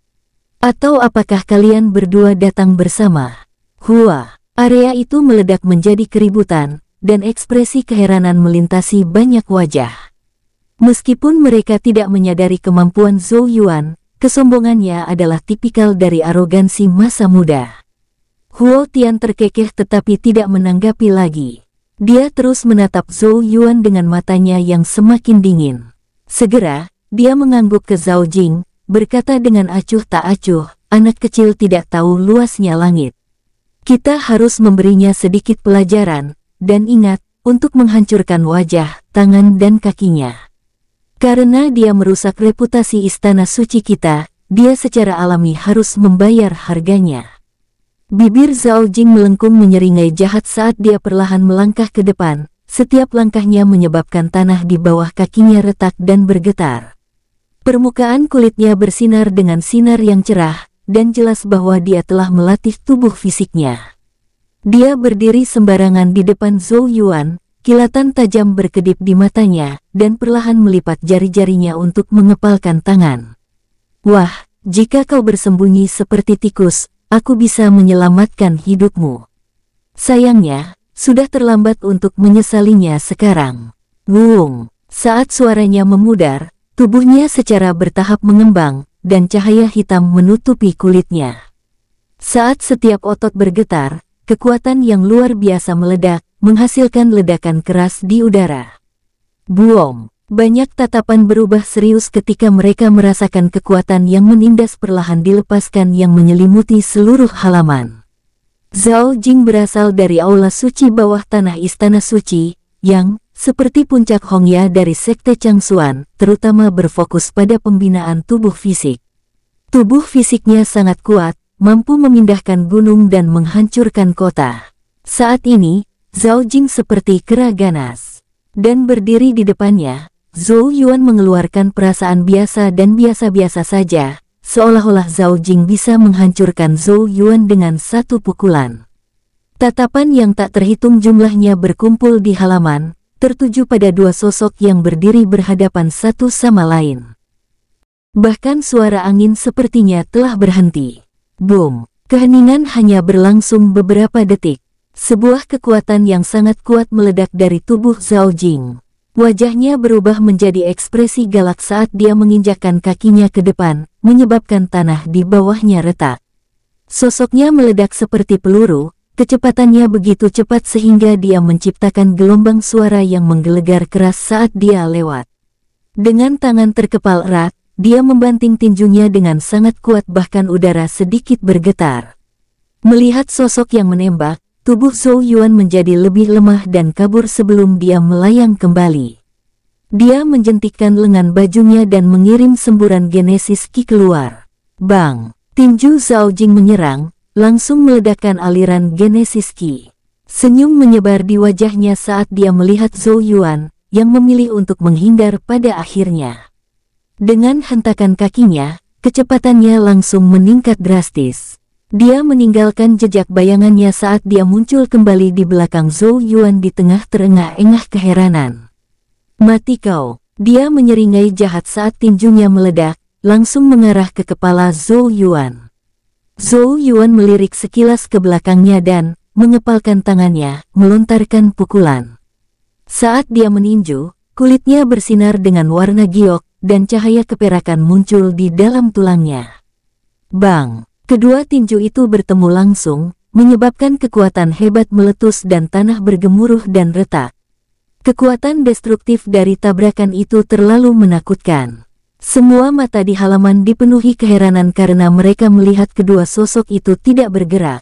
Atau apakah kalian berdua datang bersama? Hua, area itu meledak menjadi keributan, dan ekspresi keheranan melintasi banyak wajah. Meskipun mereka tidak menyadari kemampuan Zhou Yuan, kesombongannya adalah tipikal dari arogansi masa muda. Huo Tian terkekeh tetapi tidak menanggapi lagi. Dia terus menatap Zhou Yuan dengan matanya yang semakin dingin. Segera, dia mengangguk ke Zhao Jing, berkata dengan acuh tak acuh, anak kecil tidak tahu luasnya langit. Kita harus memberinya sedikit pelajaran, dan ingat, untuk menghancurkan wajah, tangan dan kakinya. Karena dia merusak reputasi istana suci kita, dia secara alami harus membayar harganya. Bibir Zhao Jing melengkung menyeringai jahat saat dia perlahan melangkah ke depan, setiap langkahnya menyebabkan tanah di bawah kakinya retak dan bergetar. Permukaan kulitnya bersinar dengan sinar yang cerah, dan jelas bahwa dia telah melatih tubuh fisiknya. Dia berdiri sembarangan di depan Zhou Yuan, kilatan tajam berkedip di matanya, dan perlahan melipat jari-jarinya untuk mengepalkan tangan. Wah, jika kau bersembunyi seperti tikus, aku bisa menyelamatkan hidupmu. Sayangnya, sudah terlambat untuk menyesalinya sekarang. Wuung, saat suaranya memudar, tubuhnya secara bertahap mengembang, dan cahaya hitam menutupi kulitnya. Saat setiap otot bergetar, kekuatan yang luar biasa meledak, menghasilkan ledakan keras di udara. Buom, banyak tatapan berubah serius ketika mereka merasakan kekuatan yang menindas perlahan dilepaskan yang menyelimuti seluruh halaman. Zhao Jing berasal dari aula suci bawah tanah istana suci, yang, seperti puncak Hongya dari sekte Changsuan, terutama berfokus pada pembinaan tubuh fisik. Tubuh fisiknya sangat kuat, mampu memindahkan gunung dan menghancurkan kota. Saat ini, Zhao Jing seperti kera ganas. Dan berdiri di depannya, Zhou Yuan mengeluarkan perasaan biasa dan biasa-biasa saja, seolah-olah Zhao Jing bisa menghancurkan Zhou Yuan dengan satu pukulan. Tatapan yang tak terhitung jumlahnya berkumpul di halaman, tertuju pada dua sosok yang berdiri berhadapan satu sama lain. Bahkan suara angin sepertinya telah berhenti. Boom! Keheningan hanya berlangsung beberapa detik. Sebuah kekuatan yang sangat kuat meledak dari tubuh Zhao Jing. Wajahnya berubah menjadi ekspresi galak saat dia menginjakkan kakinya ke depan, menyebabkan tanah di bawahnya retak. Sosoknya meledak seperti peluru, kecepatannya begitu cepat sehingga dia menciptakan gelombang suara yang menggelegar keras saat dia lewat. Dengan tangan terkepal erat, dia membanting tinjunya dengan sangat kuat bahkan udara sedikit bergetar. Melihat sosok yang menembak, tubuh Zhou Yuan menjadi lebih lemah dan kabur sebelum dia melayang kembali. Dia menjentikkan lengan bajunya dan mengirim semburan genesis ki keluar. Bang! Tinju Zhao Jing menyerang, langsung meledakkan aliran genesis ki. Senyum menyebar di wajahnya saat dia melihat Zhou Yuan, yang memilih untuk menghindar pada akhirnya. Dengan hentakan kakinya, kecepatannya langsung meningkat drastis. Dia meninggalkan jejak bayangannya saat dia muncul kembali di belakang Zhou Yuan di tengah terengah-engah keheranan. Mati kau, dia menyeringai jahat saat tinjunya meledak, langsung mengarah ke kepala Zhou Yuan. Zhou Yuan melirik sekilas ke belakangnya dan mengepalkan tangannya, melontarkan pukulan. Saat dia meninju, kulitnya bersinar dengan warna giok, dan cahaya keperakan muncul di dalam tulangnya. Bang! Kedua tinju itu bertemu langsung, menyebabkan kekuatan hebat meletus dan tanah bergemuruh dan retak. Kekuatan destruktif dari tabrakan itu terlalu menakutkan. Semua mata di halaman dipenuhi keheranan karena mereka melihat kedua sosok itu tidak bergerak.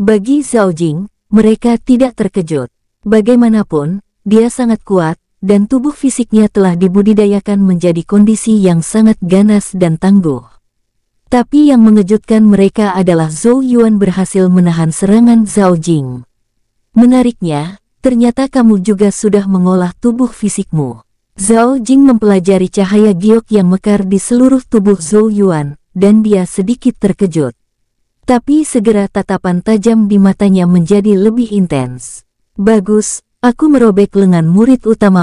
Bagi Zhao Jing, mereka tidak terkejut. Bagaimanapun, dia sangat kuat, dan tubuh fisiknya telah dibudidayakan menjadi kondisi yang sangat ganas dan tangguh. Tapi yang mengejutkan mereka adalah Zhou Yuan berhasil menahan serangan Zhao Jing. Menariknya, ternyata kamu juga sudah mengolah tubuh fisikmu. Zhao Jing mempelajari cahaya giok yang mekar di seluruh tubuh Zhou Yuan, dan dia sedikit terkejut. Tapi segera tatapan tajam di matanya menjadi lebih intens. Bagus, Aku merobek lengan murid utama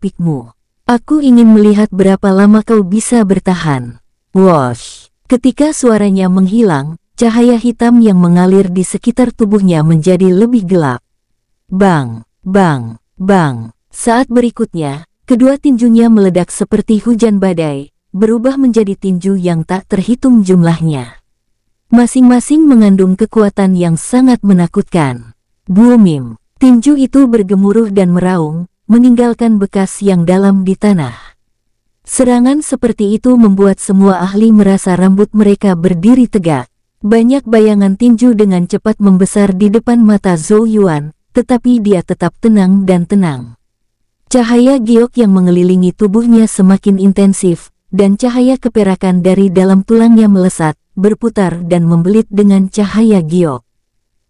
Pikmu. Aku ingin melihat berapa lama kau bisa bertahan. Wash. Ketika suaranya menghilang, cahaya hitam yang mengalir di sekitar tubuhnya menjadi lebih gelap. Bang, bang, bang. Saat berikutnya, kedua tinjunya meledak seperti hujan badai, berubah menjadi tinju yang tak terhitung jumlahnya. Masing-masing mengandung kekuatan yang sangat menakutkan. Boomim, Tinju itu bergemuruh dan meraung, meninggalkan bekas yang dalam di tanah. Serangan seperti itu membuat semua ahli merasa rambut mereka berdiri tegak. Banyak bayangan tinju dengan cepat membesar di depan mata Zhou Yuan, tetapi dia tetap tenang dan tenang. Cahaya giok yang mengelilingi tubuhnya semakin intensif, dan cahaya keperakan dari dalam tulangnya melesat, berputar dan membelit dengan cahaya giok.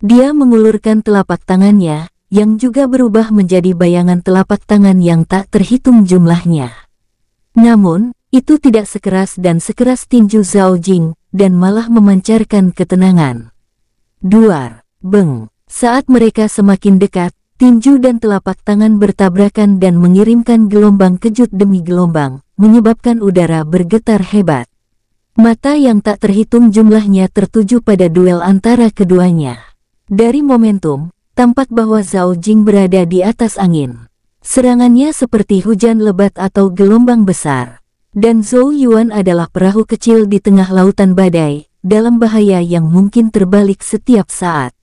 Dia mengulurkan telapak tangannya, yang juga berubah menjadi bayangan telapak tangan yang tak terhitung jumlahnya. Namun, itu tidak sekeras dan sekeras tinju Zhao Jing, dan malah memancarkan ketenangan. Duar, beng, saat mereka semakin dekat, tinju dan telapak tangan bertabrakan dan mengirimkan gelombang kejut demi gelombang, menyebabkan udara bergetar hebat. Mata yang tak terhitung jumlahnya tertuju pada duel antara keduanya. Dari momentum, tampak bahwa Zhao Jing berada di atas angin. Serangannya seperti hujan lebat atau gelombang besar. Dan Zhou Yuan adalah perahu kecil di tengah lautan badai, dalam bahaya yang mungkin terbalik setiap saat.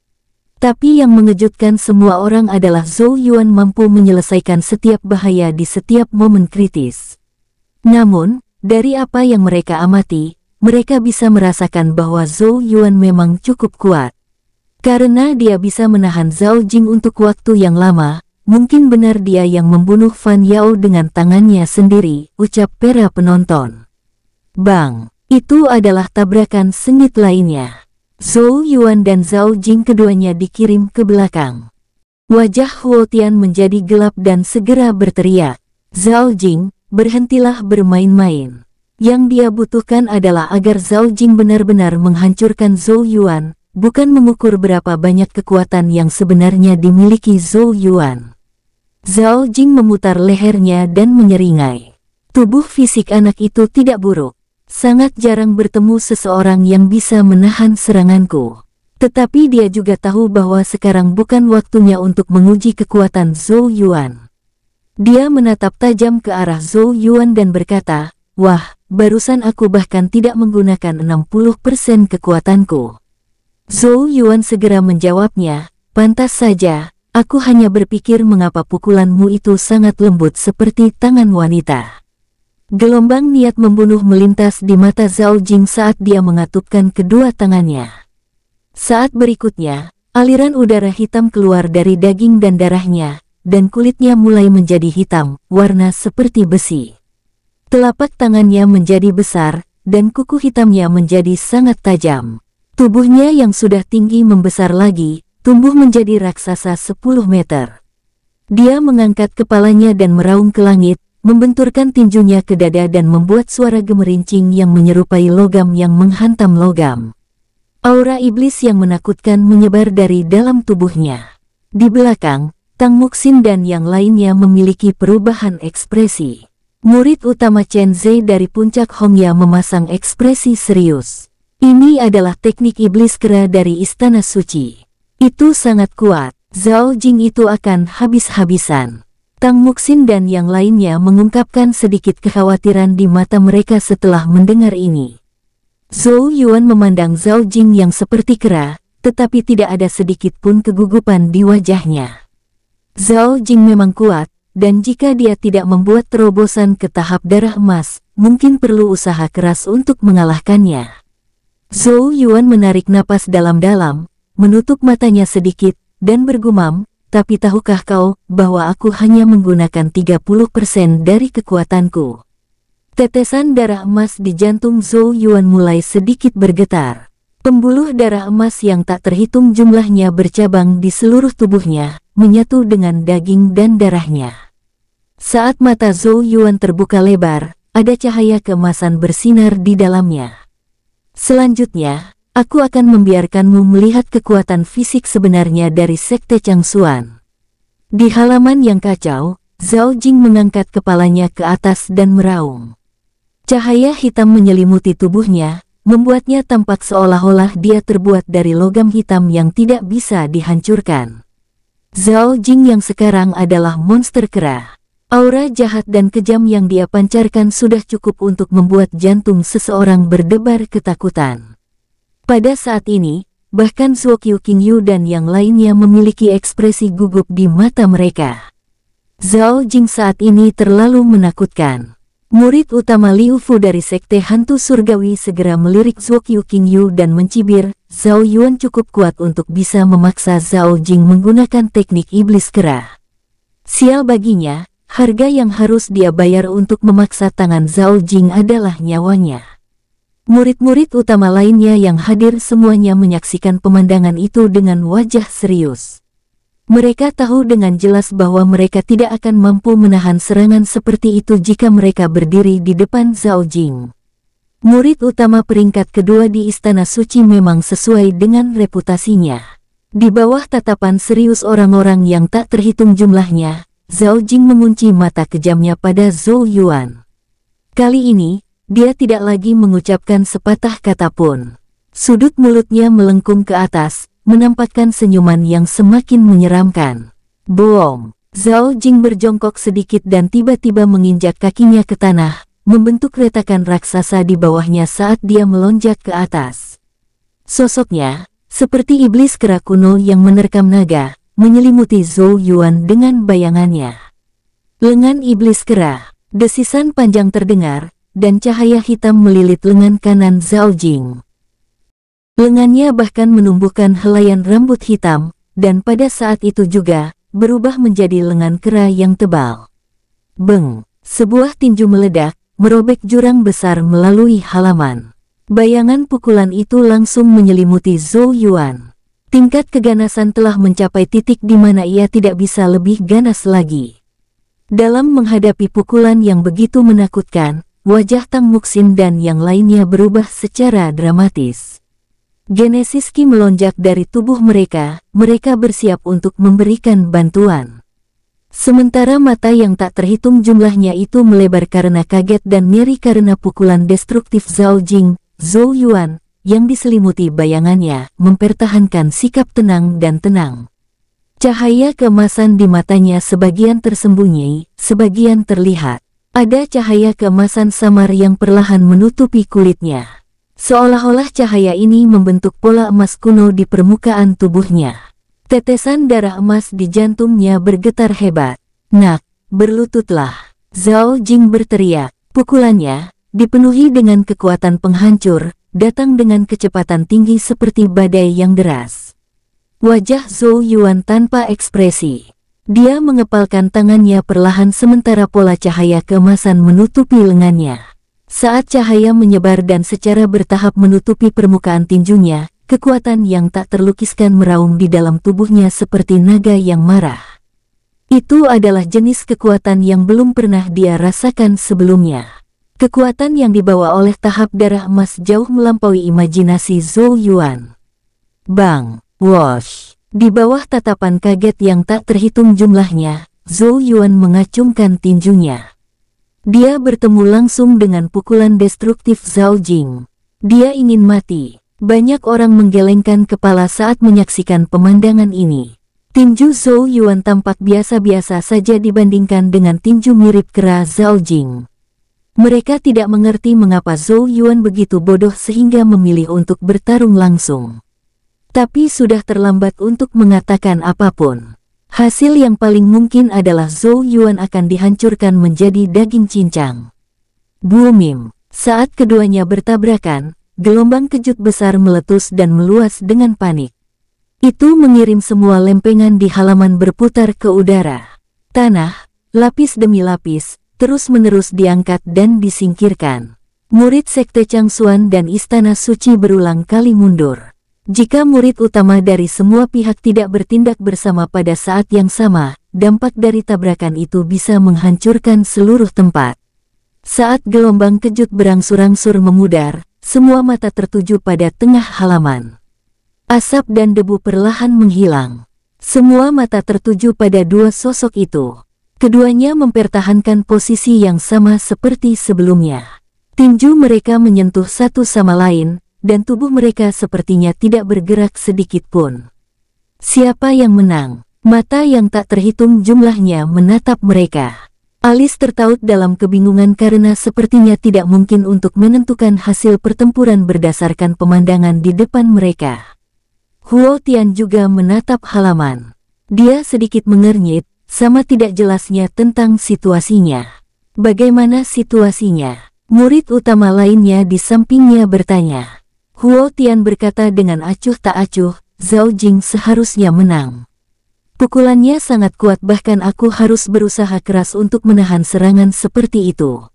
Tapi yang mengejutkan semua orang adalah Zhou Yuan mampu menyelesaikan setiap bahaya di setiap momen kritis. Namun, dari apa yang mereka amati, mereka bisa merasakan bahwa Zhou Yuan memang cukup kuat. Karena dia bisa menahan Zhao Jing untuk waktu yang lama, mungkin benar dia yang membunuh Fan Yao dengan tangannya sendiri, ucap para penonton. Bang, itu adalah tabrakan sengit lainnya. Zhou Yuan dan Zhao Jing keduanya dikirim ke belakang. Wajah Huo Tian menjadi gelap dan segera berteriak. Zhao Jing, berhentilah bermain-main. Yang dia butuhkan adalah agar Zhao Jing benar-benar menghancurkan Zhou Yuan, bukan mengukur berapa banyak kekuatan yang sebenarnya dimiliki Zhou Yuan. Zhao Jing memutar lehernya dan menyeringai. Tubuh fisik anak itu tidak buruk. Sangat jarang bertemu seseorang yang bisa menahan seranganku. Tetapi dia juga tahu bahwa sekarang bukan waktunya untuk menguji kekuatan Zhou Yuan. Dia menatap tajam ke arah Zhou Yuan dan berkata, Wah, barusan aku bahkan tidak menggunakan 60% kekuatanku. Zhou Yuan segera menjawabnya, pantas saja, aku hanya berpikir mengapa pukulanmu itu sangat lembut seperti tangan wanita. Gelombang niat membunuh melintas di mata Zhao Jing saat dia mengatupkan kedua tangannya. Saat berikutnya, aliran udara hitam keluar dari daging dan darahnya, dan kulitnya mulai menjadi hitam, warna seperti besi. Telapak tangannya menjadi besar, dan kuku hitamnya menjadi sangat tajam. Tubuhnya yang sudah tinggi membesar lagi, tumbuh menjadi raksasa 10 meter. Dia mengangkat kepalanya dan meraung ke langit, membenturkan tinjunya ke dada dan membuat suara gemerincing yang menyerupai logam yang menghantam logam. Aura iblis yang menakutkan menyebar dari dalam tubuhnya. Di belakang, Tang Muxin dan yang lainnya memiliki perubahan ekspresi. Murid utama Chen Zhe dari puncak Hongya memasang ekspresi serius. Ini adalah teknik iblis kera dari Istana Suci. Itu sangat kuat. Zhao Jing itu akan habis-habisan. Tang Muxin dan yang lainnya mengungkapkan sedikit kekhawatiran di mata mereka setelah mendengar ini. Zhou Yuan memandang Zhao Jing yang seperti kera, tetapi tidak ada sedikit pun kegugupan di wajahnya. Zhao Jing memang kuat, dan jika dia tidak membuat terobosan ke tahap darah emas, mungkin perlu usaha keras untuk mengalahkannya. Zhou Yuan menarik napas dalam-dalam, menutup matanya sedikit, dan bergumam, tapi tahukah kau bahwa aku hanya menggunakan 30% dari kekuatanku? Tetesan darah emas di jantung Zhou Yuan mulai sedikit bergetar. Pembuluh darah emas yang tak terhitung jumlahnya bercabang di seluruh tubuhnya, menyatu dengan daging dan darahnya. Saat mata Zhou Yuan terbuka lebar, ada cahaya kemasan bersinar di dalamnya. Selanjutnya, aku akan membiarkanmu melihat kekuatan fisik sebenarnya dari Sekte Changsuan. Di halaman yang kacau, Zhao Jing mengangkat kepalanya ke atas dan meraung. Cahaya hitam menyelimuti tubuhnya, membuatnya tampak seolah-olah dia terbuat dari logam hitam yang tidak bisa dihancurkan. Zhao Jing yang sekarang adalah monster kera. Aura jahat dan kejam yang dia pancarkan sudah cukup untuk membuat jantung seseorang berdebar ketakutan. Pada saat ini, bahkan Suokyu Yu, dan yang lainnya memiliki ekspresi gugup di mata mereka. Zhao Jing saat ini terlalu menakutkan. Murid utama Liu Fu dari Sekte Hantu Surgawi segera melirik Zuokyu Yu, dan mencibir, Zhao Yuan cukup kuat untuk bisa memaksa Zhao Jing menggunakan teknik iblis kera. Sial baginya, Harga yang harus dia bayar untuk memaksa tangan Zhao Jing adalah nyawanya. Murid-murid utama lainnya yang hadir semuanya menyaksikan pemandangan itu dengan wajah serius. Mereka tahu dengan jelas bahwa mereka tidak akan mampu menahan serangan seperti itu jika mereka berdiri di depan Zhao Jing. Murid utama peringkat kedua di Istana Suci memang sesuai dengan reputasinya. Di bawah tatapan serius orang-orang yang tak terhitung jumlahnya, Zhao Jing mengunci mata kejamnya pada Zhou Yuan. Kali ini, dia tidak lagi mengucapkan sepatah kata pun. Sudut mulutnya melengkung ke atas, menampakkan senyuman yang semakin menyeramkan. Boom! Zhao Jing berjongkok sedikit dan tiba-tiba menginjak kakinya ke tanah, membentuk retakan raksasa di bawahnya saat dia melonjak ke atas. Sosoknya, seperti iblis kera kuno yang menerkam naga, menyelimuti Zhou Yuan dengan bayangannya. Lengan iblis gerah, desisan panjang terdengar, dan cahaya hitam melilit lengan kanan Zhao Jing. Lengannya bahkan menumbuhkan helaian rambut hitam, dan pada saat itu juga, berubah menjadi lengan kera yang tebal. Beng, sebuah tinju meledak, merobek jurang besar melalui halaman. Bayangan pukulan itu langsung menyelimuti Zhou Yuan tingkat keganasan telah mencapai titik di mana ia tidak bisa lebih ganas lagi. Dalam menghadapi pukulan yang begitu menakutkan, wajah Tang Muksin dan yang lainnya berubah secara dramatis. Genesis Ki melonjak dari tubuh mereka, mereka bersiap untuk memberikan bantuan. Sementara mata yang tak terhitung jumlahnya itu melebar karena kaget dan nyeri karena pukulan destruktif Zhao Jing, Zhou Yuan, yang diselimuti bayangannya mempertahankan sikap tenang dan tenang. Cahaya kemasan di matanya sebagian tersembunyi, sebagian terlihat. Ada cahaya kemasan samar yang perlahan menutupi kulitnya. Seolah-olah cahaya ini membentuk pola emas kuno di permukaan tubuhnya. Tetesan darah emas di jantungnya bergetar hebat. Nak, berlututlah. Zhao Jing berteriak. Pukulannya, dipenuhi dengan kekuatan penghancur, datang dengan kecepatan tinggi seperti badai yang deras. Wajah Zhou Yuan tanpa ekspresi. Dia mengepalkan tangannya perlahan sementara pola cahaya kemasan menutupi lengannya. Saat cahaya menyebar dan secara bertahap menutupi permukaan tinjunya, kekuatan yang tak terlukiskan meraung di dalam tubuhnya seperti naga yang marah. Itu adalah jenis kekuatan yang belum pernah dia rasakan sebelumnya. Kekuatan yang dibawa oleh tahap darah emas jauh melampaui imajinasi Zhou Yuan. Bang, Wash. Di bawah tatapan kaget yang tak terhitung jumlahnya, Zhou Yuan mengacungkan tinjunya. Dia bertemu langsung dengan pukulan destruktif Zhao Jing. Dia ingin mati. Banyak orang menggelengkan kepala saat menyaksikan pemandangan ini. Tinju Zhou Yuan tampak biasa-biasa saja dibandingkan dengan tinju mirip kera Zhao Jing. Mereka tidak mengerti mengapa Zhou Yuan begitu bodoh sehingga memilih untuk bertarung langsung. Tapi sudah terlambat untuk mengatakan apapun. Hasil yang paling mungkin adalah Zhou Yuan akan dihancurkan menjadi daging cincang. Boomim, saat keduanya bertabrakan, gelombang kejut besar meletus dan meluas dengan panik. Itu mengirim semua lempengan di halaman berputar ke udara. Tanah, lapis demi lapis, terus-menerus diangkat dan disingkirkan. Murid Sekte Changsuan dan Istana Suci berulang kali mundur. Jika murid utama dari semua pihak tidak bertindak bersama pada saat yang sama, dampak dari tabrakan itu bisa menghancurkan seluruh tempat. Saat gelombang kejut berangsur-angsur memudar, semua mata tertuju pada tengah halaman. Asap dan debu perlahan menghilang. Semua mata tertuju pada dua sosok itu. Keduanya mempertahankan posisi yang sama seperti sebelumnya. Tinju mereka menyentuh satu sama lain, dan tubuh mereka sepertinya tidak bergerak sedikit pun. Siapa yang menang? Mata yang tak terhitung jumlahnya menatap mereka. Alis tertaut dalam kebingungan karena sepertinya tidak mungkin untuk menentukan hasil pertempuran berdasarkan pemandangan di depan mereka. Huo Tian juga menatap halaman. Dia sedikit mengernyit, sama tidak jelasnya tentang situasinya. Bagaimana situasinya? Murid utama lainnya di sampingnya bertanya. Huo Tian berkata dengan acuh tak acuh, Zhao Jing seharusnya menang. Pukulannya sangat kuat bahkan aku harus berusaha keras untuk menahan serangan seperti itu.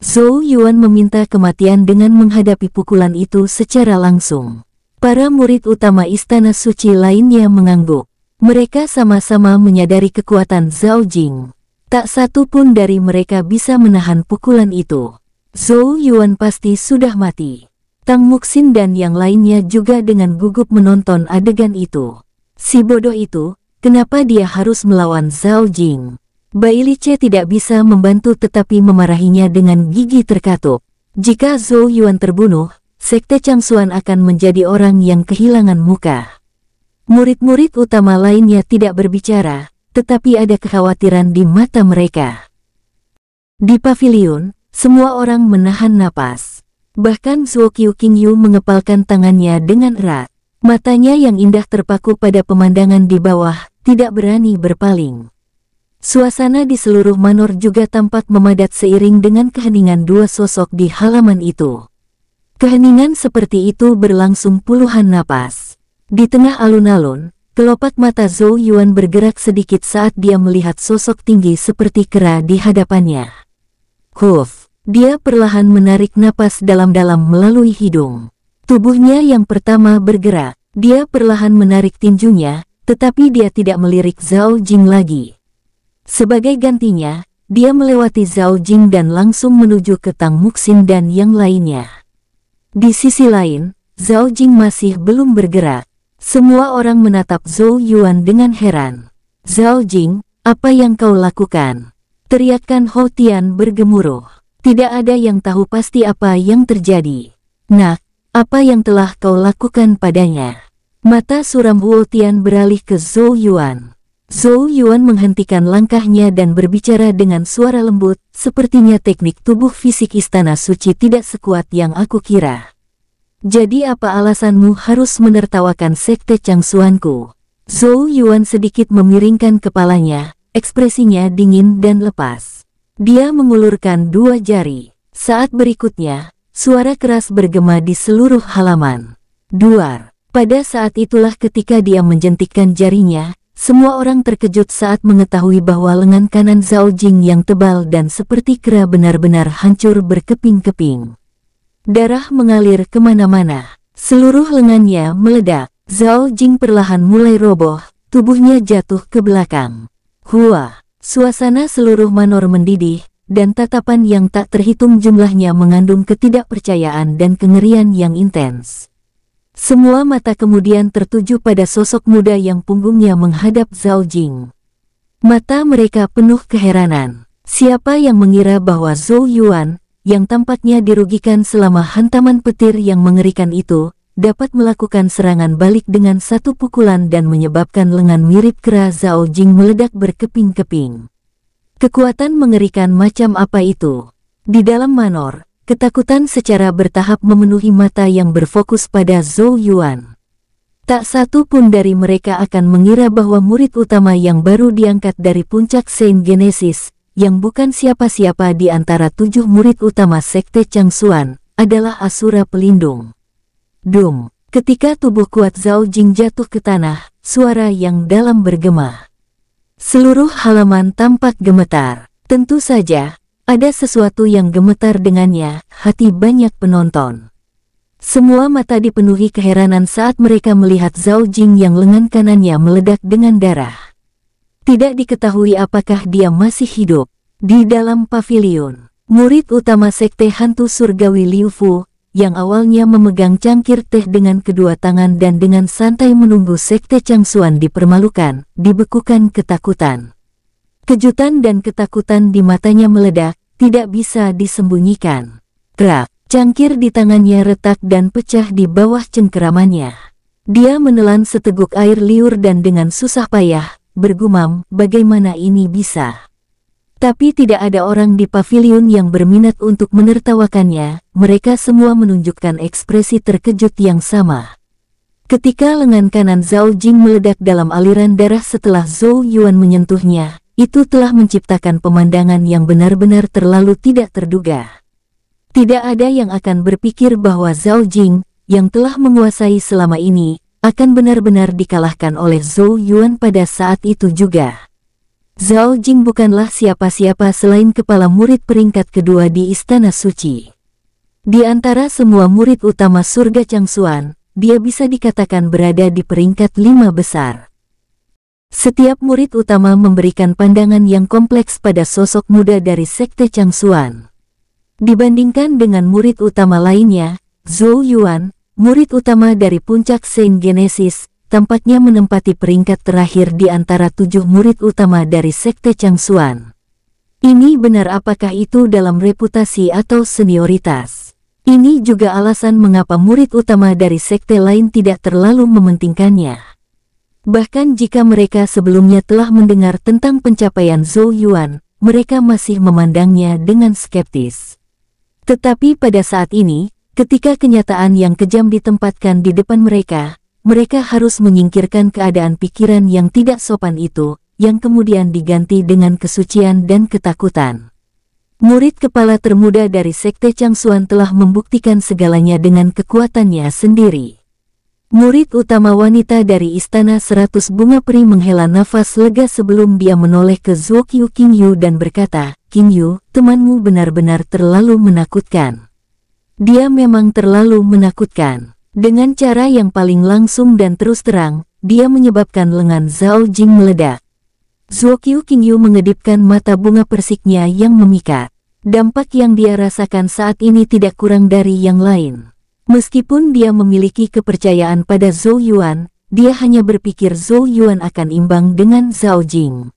Zhou Yuan meminta kematian dengan menghadapi pukulan itu secara langsung. Para murid utama istana suci lainnya mengangguk. Mereka sama-sama menyadari kekuatan Zhao Jing. Tak satu pun dari mereka bisa menahan pukulan itu. Zhou Yuan pasti sudah mati. Tang Muxin dan yang lainnya juga dengan gugup menonton adegan itu. Si bodoh itu, kenapa dia harus melawan Zhao Jing? Bai Li Che tidak bisa membantu tetapi memarahinya dengan gigi terkatup. Jika Zhou Yuan terbunuh, Sekte Changsuan akan menjadi orang yang kehilangan muka. Murid-murid utama lainnya tidak berbicara, tetapi ada kekhawatiran di mata mereka. Di pavilion, semua orang menahan napas. Bahkan Suo Qiu King Yu mengepalkan tangannya dengan erat. Matanya yang indah terpaku pada pemandangan di bawah, tidak berani berpaling. Suasana di seluruh manor juga tampak memadat seiring dengan keheningan dua sosok di halaman itu. Keheningan seperti itu berlangsung puluhan napas. Di tengah alun-alun, kelopak mata Zhou Yuan bergerak sedikit saat dia melihat sosok tinggi seperti kera di hadapannya. Huf, dia perlahan menarik napas dalam-dalam melalui hidung. Tubuhnya yang pertama bergerak, dia perlahan menarik tinjunya, tetapi dia tidak melirik Zhao Jing lagi. Sebagai gantinya, dia melewati Zhao Jing dan langsung menuju ke Tang Muxin dan yang lainnya. Di sisi lain, Zhao Jing masih belum bergerak, semua orang menatap Zhou Yuan dengan heran. Zhao Jing, apa yang kau lakukan? Teriakan Ho Tian bergemuruh. Tidak ada yang tahu pasti apa yang terjadi. Nak, apa yang telah kau lakukan padanya? Mata suram Huo Tian beralih ke Zhou Yuan. Zhou Yuan menghentikan langkahnya dan berbicara dengan suara lembut, sepertinya teknik tubuh fisik istana suci tidak sekuat yang aku kira. Jadi apa alasanmu harus menertawakan sekte Changsuanku? Zhou Yuan sedikit memiringkan kepalanya, ekspresinya dingin dan lepas. Dia mengulurkan dua jari. Saat berikutnya, suara keras bergema di seluruh halaman. Duar. Pada saat itulah ketika dia menjentikkan jarinya, semua orang terkejut saat mengetahui bahwa lengan kanan Zhao Jing yang tebal dan seperti kera benar-benar hancur berkeping-keping. Darah mengalir kemana-mana. Seluruh lengannya meledak. Zhao Jing perlahan mulai roboh, tubuhnya jatuh ke belakang. Hua, suasana seluruh manor mendidih, dan tatapan yang tak terhitung jumlahnya mengandung ketidakpercayaan dan kengerian yang intens. Semua mata kemudian tertuju pada sosok muda yang punggungnya menghadap Zhao Jing. Mata mereka penuh keheranan. Siapa yang mengira bahwa Zhou Yuan, yang tampaknya dirugikan selama hantaman petir yang mengerikan itu, dapat melakukan serangan balik dengan satu pukulan dan menyebabkan lengan mirip kera Zhao Jing meledak berkeping-keping. Kekuatan mengerikan macam apa itu? Di dalam manor, ketakutan secara bertahap memenuhi mata yang berfokus pada Zhou Yuan. Tak satu pun dari mereka akan mengira bahwa murid utama yang baru diangkat dari puncak Saint Genesis, yang bukan siapa-siapa di antara tujuh murid utama Sekte Changsuan, adalah Asura Pelindung. Dum, ketika tubuh kuat Zhao Jing jatuh ke tanah, suara yang dalam bergema. Seluruh halaman tampak gemetar. Tentu saja, ada sesuatu yang gemetar dengannya, hati banyak penonton. Semua mata dipenuhi keheranan saat mereka melihat Zhao Jing yang lengan kanannya meledak dengan darah. Tidak diketahui apakah dia masih hidup. Di dalam pavilion, murid utama sekte hantu surgawi Liu Fu, yang awalnya memegang cangkir teh dengan kedua tangan dan dengan santai menunggu sekte Changsuan dipermalukan, dibekukan ketakutan. Kejutan dan ketakutan di matanya meledak, tidak bisa disembunyikan. Trak, cangkir di tangannya retak dan pecah di bawah cengkeramannya. Dia menelan seteguk air liur dan dengan susah payah, bergumam, bagaimana ini bisa? Tapi tidak ada orang di pavilion yang berminat untuk menertawakannya, mereka semua menunjukkan ekspresi terkejut yang sama. Ketika lengan kanan Zhao Jing meledak dalam aliran darah setelah Zhou Yuan menyentuhnya, itu telah menciptakan pemandangan yang benar-benar terlalu tidak terduga. Tidak ada yang akan berpikir bahwa Zhao Jing, yang telah menguasai selama ini, akan benar-benar dikalahkan oleh Zhou Yuan pada saat itu juga. Zhao Jing bukanlah siapa-siapa selain kepala murid peringkat kedua di Istana Suci. Di antara semua murid utama surga Changsuan, dia bisa dikatakan berada di peringkat lima besar. Setiap murid utama memberikan pandangan yang kompleks pada sosok muda dari Sekte Changsuan. Dibandingkan dengan murid utama lainnya, Zhou Yuan, murid utama dari puncak Saint Genesis, tempatnya menempati peringkat terakhir di antara tujuh murid utama dari Sekte Changsuan. Ini benar apakah itu dalam reputasi atau senioritas? Ini juga alasan mengapa murid utama dari sekte lain tidak terlalu mementingkannya. Bahkan jika mereka sebelumnya telah mendengar tentang pencapaian Zhou Yuan, mereka masih memandangnya dengan skeptis. Tetapi pada saat ini, Ketika kenyataan yang kejam ditempatkan di depan mereka, mereka harus menyingkirkan keadaan pikiran yang tidak sopan itu, yang kemudian diganti dengan kesucian dan ketakutan. Murid kepala termuda dari Sekte Changsuan telah membuktikan segalanya dengan kekuatannya sendiri. Murid utama wanita dari Istana Seratus Bunga Peri menghela nafas lega sebelum dia menoleh ke Zuo King Yu, dan berkata, King Yu, temanmu benar-benar terlalu menakutkan. Dia memang terlalu menakutkan. Dengan cara yang paling langsung dan terus terang, dia menyebabkan lengan Zhao Jing meledak. Zuokyu Qingyu mengedipkan mata bunga persiknya yang memikat. Dampak yang dia rasakan saat ini tidak kurang dari yang lain. Meskipun dia memiliki kepercayaan pada Zhou Yuan, dia hanya berpikir Zhou Yuan akan imbang dengan Zhao Jing.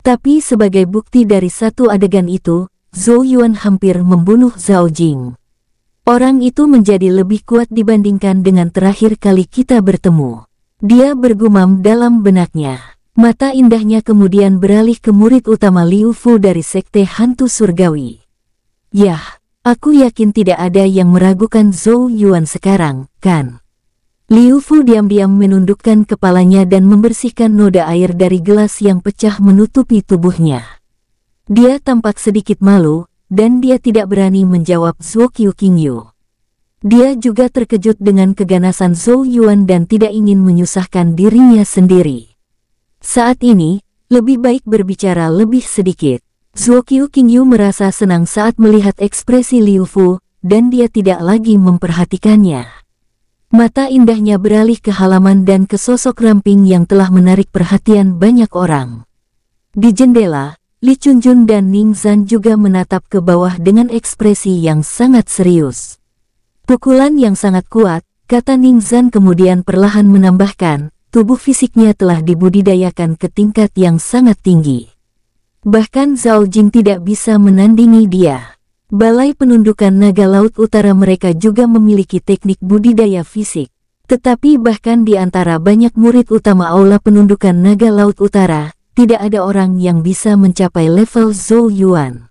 Tapi sebagai bukti dari satu adegan itu, Zhou Yuan hampir membunuh Zhao Jing. Orang itu menjadi lebih kuat dibandingkan dengan terakhir kali kita bertemu. Dia bergumam dalam benaknya. Mata indahnya kemudian beralih ke murid utama Liu Fu dari Sekte Hantu Surgawi. Yah, aku yakin tidak ada yang meragukan Zhou Yuan sekarang, kan? Liu Fu diam-diam menundukkan kepalanya dan membersihkan noda air dari gelas yang pecah menutupi tubuhnya. Dia tampak sedikit malu, dan dia tidak berani menjawab Zhou Qingyu. Dia juga terkejut dengan keganasan Zhou Yuan dan tidak ingin menyusahkan dirinya sendiri. Saat ini, lebih baik berbicara lebih sedikit. Zhou Qingyu merasa senang saat melihat ekspresi Liu Fu, dan dia tidak lagi memperhatikannya. Mata indahnya beralih ke halaman dan ke sosok ramping yang telah menarik perhatian banyak orang. Di jendela, Li Chunjun dan Ning Zan juga menatap ke bawah dengan ekspresi yang sangat serius. Pukulan yang sangat kuat, kata Ning Zan kemudian perlahan menambahkan, tubuh fisiknya telah dibudidayakan ke tingkat yang sangat tinggi. Bahkan Zhao Jing tidak bisa menandingi dia. Balai penundukan naga laut utara mereka juga memiliki teknik budidaya fisik. Tetapi bahkan di antara banyak murid utama Aula Penundukan Naga Laut Utara, tidak ada orang yang bisa mencapai level Zhou Yuan.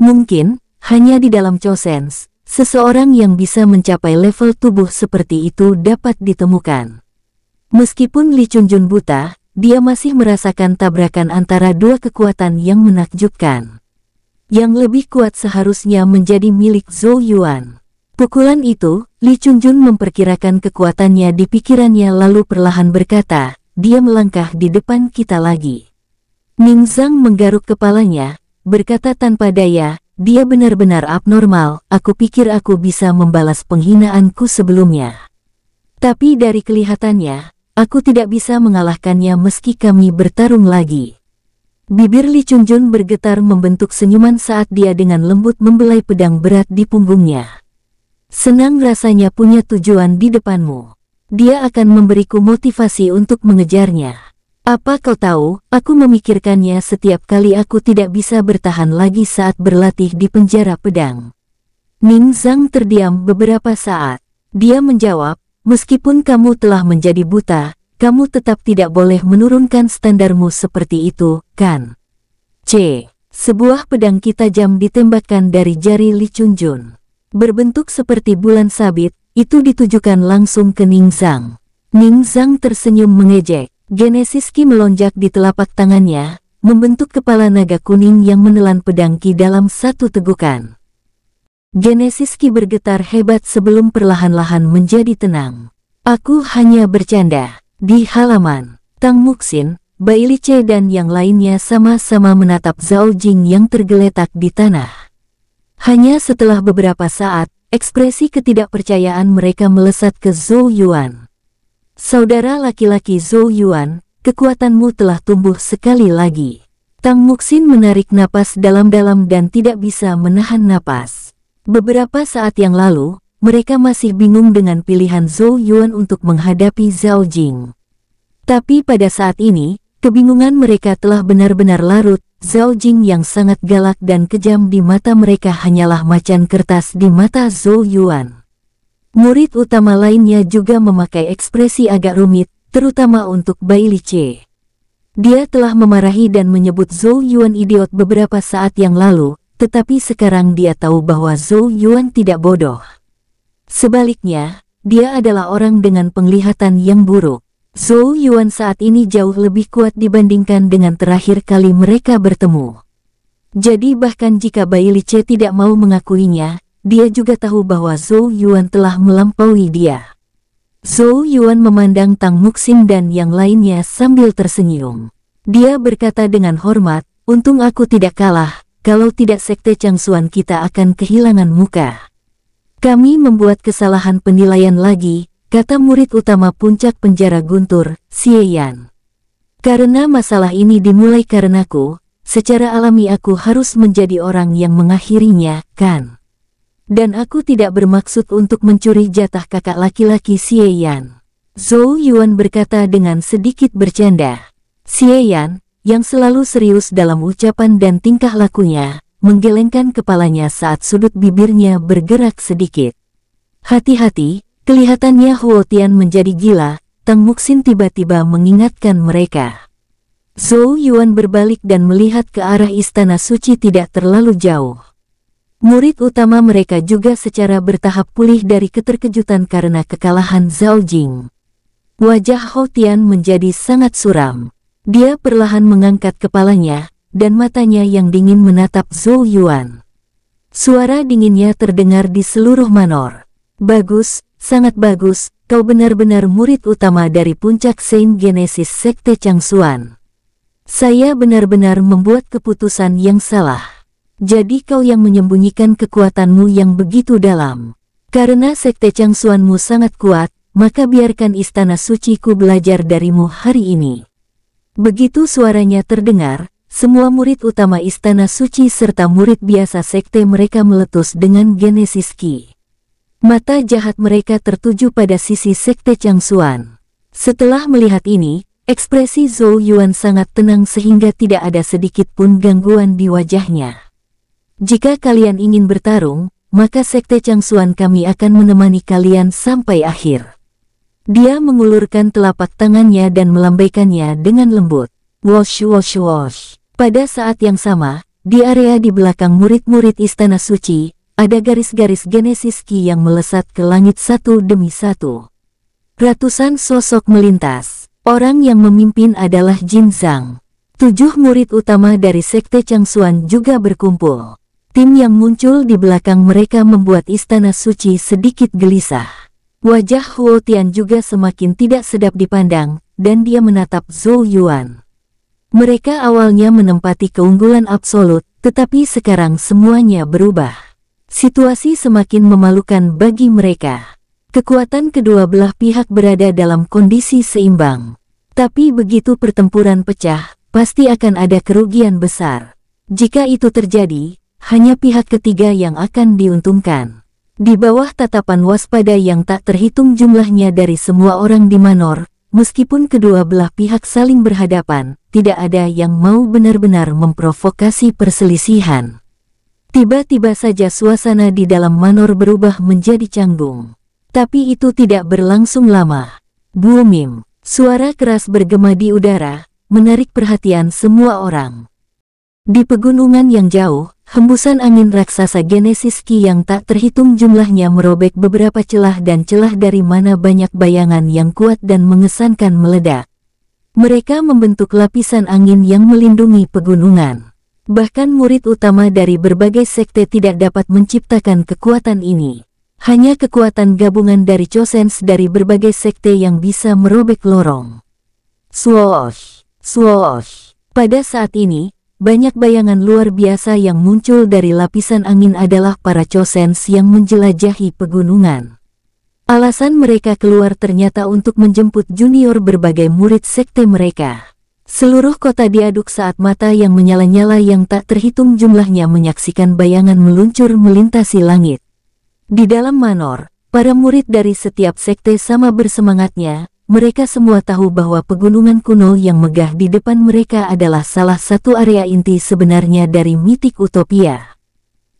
Mungkin, hanya di dalam Chosens, seseorang yang bisa mencapai level tubuh seperti itu dapat ditemukan. Meskipun Li Chunjun buta, dia masih merasakan tabrakan antara dua kekuatan yang menakjubkan. Yang lebih kuat seharusnya menjadi milik Zhou Yuan. Pukulan itu, Li Chunjun memperkirakan kekuatannya di pikirannya lalu perlahan berkata, dia melangkah di depan kita lagi. Ning Zhang menggaruk kepalanya, berkata tanpa daya, dia benar-benar abnormal, aku pikir aku bisa membalas penghinaanku sebelumnya. Tapi dari kelihatannya, aku tidak bisa mengalahkannya meski kami bertarung lagi. Bibir Li Chunjun bergetar membentuk senyuman saat dia dengan lembut membelai pedang berat di punggungnya. Senang rasanya punya tujuan di depanmu. Dia akan memberiku motivasi untuk mengejarnya. Apa kau tahu, aku memikirkannya setiap kali aku tidak bisa bertahan lagi saat berlatih di penjara pedang. Ning Zhang terdiam beberapa saat. Dia menjawab, meskipun kamu telah menjadi buta, kamu tetap tidak boleh menurunkan standarmu seperti itu, kan? C. Sebuah pedang kita jam ditembakkan dari jari Li Chunjun. Berbentuk seperti bulan sabit, itu ditujukan langsung ke Ning Zhang. Ning Zhang tersenyum mengejek. Genesiski melonjak di telapak tangannya, membentuk kepala naga kuning yang menelan pedang Ki dalam satu tegukan. Genesiski bergetar hebat sebelum perlahan-lahan menjadi tenang. Aku hanya bercanda. Di halaman, Tang Muksin, Che dan yang lainnya sama-sama menatap Zhao Jing yang tergeletak di tanah. Hanya setelah beberapa saat, ekspresi ketidakpercayaan mereka melesat ke Zhou Yuan. Saudara laki-laki Zhou Yuan, kekuatanmu telah tumbuh sekali lagi. Tang Muxin menarik napas dalam-dalam dan tidak bisa menahan napas. Beberapa saat yang lalu, mereka masih bingung dengan pilihan Zhou Yuan untuk menghadapi Zhao Jing. Tapi pada saat ini, kebingungan mereka telah benar-benar larut, Zhao Jing yang sangat galak dan kejam di mata mereka hanyalah macan kertas di mata Zhou Yuan. Murid utama lainnya juga memakai ekspresi agak rumit, terutama untuk Bai Li Che. Dia telah memarahi dan menyebut Zhou Yuan idiot beberapa saat yang lalu, tetapi sekarang dia tahu bahwa Zhou Yuan tidak bodoh. Sebaliknya, dia adalah orang dengan penglihatan yang buruk. Zhou Yuan saat ini jauh lebih kuat dibandingkan dengan terakhir kali mereka bertemu. Jadi bahkan jika Bai Li Che tidak mau mengakuinya, dia juga tahu bahwa Zhou Yuan telah melampaui dia. Zhou Yuan memandang Tang Muxin dan yang lainnya sambil tersenyum. Dia berkata dengan hormat, Untung aku tidak kalah, kalau tidak sekte Changsuan kita akan kehilangan muka. Kami membuat kesalahan penilaian lagi, kata murid utama puncak penjara Guntur, Xie Yan. Karena masalah ini dimulai karenaku, secara alami aku harus menjadi orang yang mengakhirinya, kan? dan aku tidak bermaksud untuk mencuri jatah kakak laki-laki Yan. Zhou Yuan berkata dengan sedikit bercanda. Yan, yang selalu serius dalam ucapan dan tingkah lakunya, menggelengkan kepalanya saat sudut bibirnya bergerak sedikit. Hati-hati, kelihatannya Huo Tian menjadi gila, Tang Muxin tiba-tiba mengingatkan mereka. Zhou Yuan berbalik dan melihat ke arah istana suci tidak terlalu jauh. Murid utama mereka juga secara bertahap pulih dari keterkejutan karena kekalahan Zhao Jing. Wajah Hou Tian menjadi sangat suram. Dia perlahan mengangkat kepalanya, dan matanya yang dingin menatap Zhou Yuan. Suara dinginnya terdengar di seluruh manor. Bagus, sangat bagus, kau benar-benar murid utama dari puncak Saint Genesis Sekte Changsuan. Saya benar-benar membuat keputusan yang salah. Jadi kau yang menyembunyikan kekuatanmu yang begitu dalam. Karena sekte Changsuanmu sangat kuat, maka biarkan istana suciku belajar darimu hari ini. Begitu suaranya terdengar, semua murid utama istana suci serta murid biasa sekte mereka meletus dengan Genesis Ki. Mata jahat mereka tertuju pada sisi sekte Changsuan. Setelah melihat ini, ekspresi Zhou Yuan sangat tenang sehingga tidak ada sedikit pun gangguan di wajahnya. Jika kalian ingin bertarung, maka Sekte Changsuan kami akan menemani kalian sampai akhir. Dia mengulurkan telapak tangannya dan melambaikannya dengan lembut. Wash wash wash. Pada saat yang sama, di area di belakang murid-murid Istana Suci, ada garis-garis Genesis Ki yang melesat ke langit satu demi satu. Ratusan sosok melintas. Orang yang memimpin adalah Jin Zhang. Tujuh murid utama dari Sekte Changsuan juga berkumpul. Tim yang muncul di belakang mereka membuat istana suci sedikit gelisah. Wajah Huo Tian juga semakin tidak sedap dipandang, dan dia menatap Zhou Yuan. Mereka awalnya menempati keunggulan absolut, tetapi sekarang semuanya berubah. Situasi semakin memalukan bagi mereka. Kekuatan kedua belah pihak berada dalam kondisi seimbang. Tapi begitu pertempuran pecah, pasti akan ada kerugian besar. Jika itu terjadi, hanya pihak ketiga yang akan diuntungkan. Di bawah tatapan waspada yang tak terhitung jumlahnya dari semua orang di Manor, meskipun kedua belah pihak saling berhadapan, tidak ada yang mau benar-benar memprovokasi perselisihan. Tiba-tiba saja suasana di dalam Manor berubah menjadi canggung. Tapi itu tidak berlangsung lama. Bumim, suara keras bergema di udara, menarik perhatian semua orang. Di pegunungan yang jauh, hembusan angin raksasa Genesis Ki yang tak terhitung jumlahnya merobek beberapa celah dan celah dari mana banyak bayangan yang kuat dan mengesankan meledak. Mereka membentuk lapisan angin yang melindungi pegunungan. Bahkan murid utama dari berbagai sekte tidak dapat menciptakan kekuatan ini. Hanya kekuatan gabungan dari Chosens dari berbagai sekte yang bisa merobek lorong. Swoosh, swoosh. Pada saat ini, banyak bayangan luar biasa yang muncul dari lapisan angin adalah para Chosens yang menjelajahi pegunungan. Alasan mereka keluar ternyata untuk menjemput junior berbagai murid sekte mereka. Seluruh kota diaduk saat mata yang menyala-nyala yang tak terhitung jumlahnya menyaksikan bayangan meluncur melintasi langit. Di dalam manor, para murid dari setiap sekte sama bersemangatnya, mereka semua tahu bahwa pegunungan kuno yang megah di depan mereka adalah salah satu area inti sebenarnya dari mitik utopia.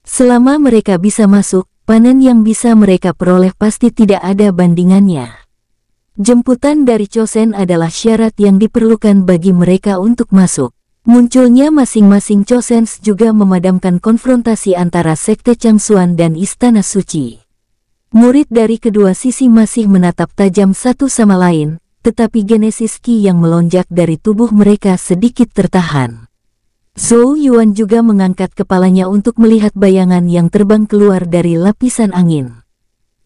Selama mereka bisa masuk, panen yang bisa mereka peroleh pasti tidak ada bandingannya. Jemputan dari Chosen adalah syarat yang diperlukan bagi mereka untuk masuk. Munculnya masing-masing Chosen juga memadamkan konfrontasi antara Sekte Changsuan dan Istana Suci. Murid dari kedua sisi masih menatap tajam satu sama lain, tetapi genesis Ki yang melonjak dari tubuh mereka sedikit tertahan. Zhou Yuan juga mengangkat kepalanya untuk melihat bayangan yang terbang keluar dari lapisan angin.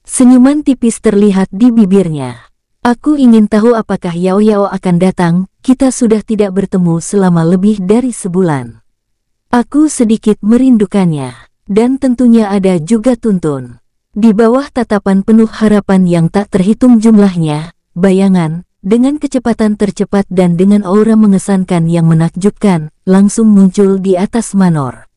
Senyuman tipis terlihat di bibirnya. Aku ingin tahu apakah Yao Yao akan datang, kita sudah tidak bertemu selama lebih dari sebulan. Aku sedikit merindukannya, dan tentunya ada juga tuntun. Di bawah tatapan penuh harapan yang tak terhitung jumlahnya, bayangan, dengan kecepatan tercepat dan dengan aura mengesankan yang menakjubkan, langsung muncul di atas Manor.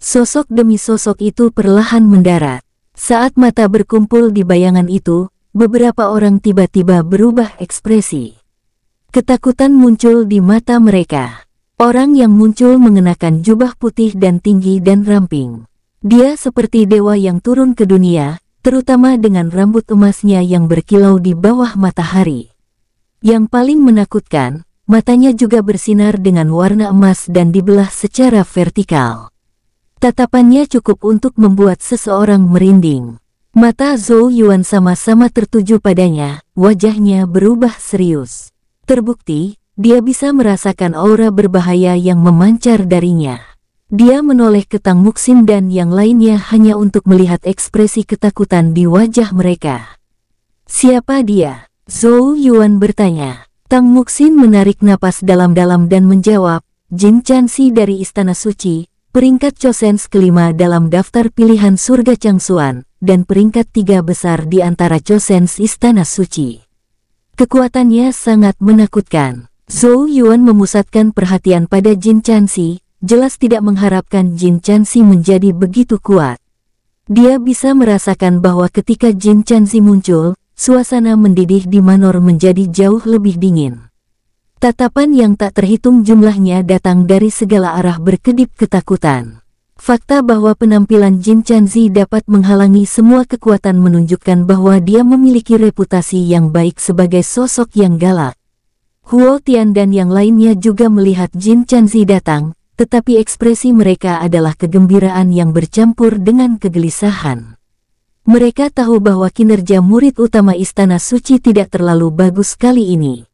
Sosok demi sosok itu perlahan mendarat. Saat mata berkumpul di bayangan itu, beberapa orang tiba-tiba berubah ekspresi. Ketakutan muncul di mata mereka. Orang yang muncul mengenakan jubah putih dan tinggi dan ramping. Dia seperti dewa yang turun ke dunia, terutama dengan rambut emasnya yang berkilau di bawah matahari. Yang paling menakutkan, matanya juga bersinar dengan warna emas dan dibelah secara vertikal. Tatapannya cukup untuk membuat seseorang merinding. Mata Zhou Yuan sama-sama tertuju padanya, wajahnya berubah serius. Terbukti, dia bisa merasakan aura berbahaya yang memancar darinya. Dia menoleh ke Tang Muksin dan yang lainnya hanya untuk melihat ekspresi ketakutan di wajah mereka. Siapa dia? Zhou Yuan bertanya. Tang Muksin menarik napas dalam-dalam dan menjawab, Jin Chansi dari Istana Suci, peringkat Chosens kelima dalam daftar pilihan surga Changsuan, dan peringkat tiga besar di antara Chosens Istana Suci. Kekuatannya sangat menakutkan. Zhou Yuan memusatkan perhatian pada Jin Chansi, jelas tidak mengharapkan Jin Chansi menjadi begitu kuat. Dia bisa merasakan bahwa ketika Jin Chansi muncul, suasana mendidih di Manor menjadi jauh lebih dingin. Tatapan yang tak terhitung jumlahnya datang dari segala arah berkedip ketakutan. Fakta bahwa penampilan Jin Chanzi dapat menghalangi semua kekuatan menunjukkan bahwa dia memiliki reputasi yang baik sebagai sosok yang galak. Huo Tian dan yang lainnya juga melihat Jin Chanzi datang, tetapi ekspresi mereka adalah kegembiraan yang bercampur dengan kegelisahan. Mereka tahu bahwa kinerja murid utama Istana Suci tidak terlalu bagus kali ini.